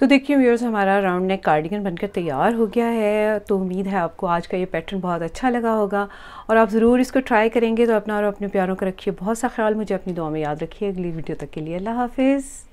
तो देखिए व्यवर्स हमारा राउंड नेक कार्डिगन बनकर तैयार हो गया है तो उम्मीद है आपको आज का ये पैटर्न बहुत अच्छा लगा होगा और आप ज़रूर इसको ट्राई करेंगे तो अपना और अपने प्यारों का रखिए बहुत सा ख्याल मुझे अपनी दुआ में याद रखिए अगली वीडियो तक के लिए अल्लाह हाफिज़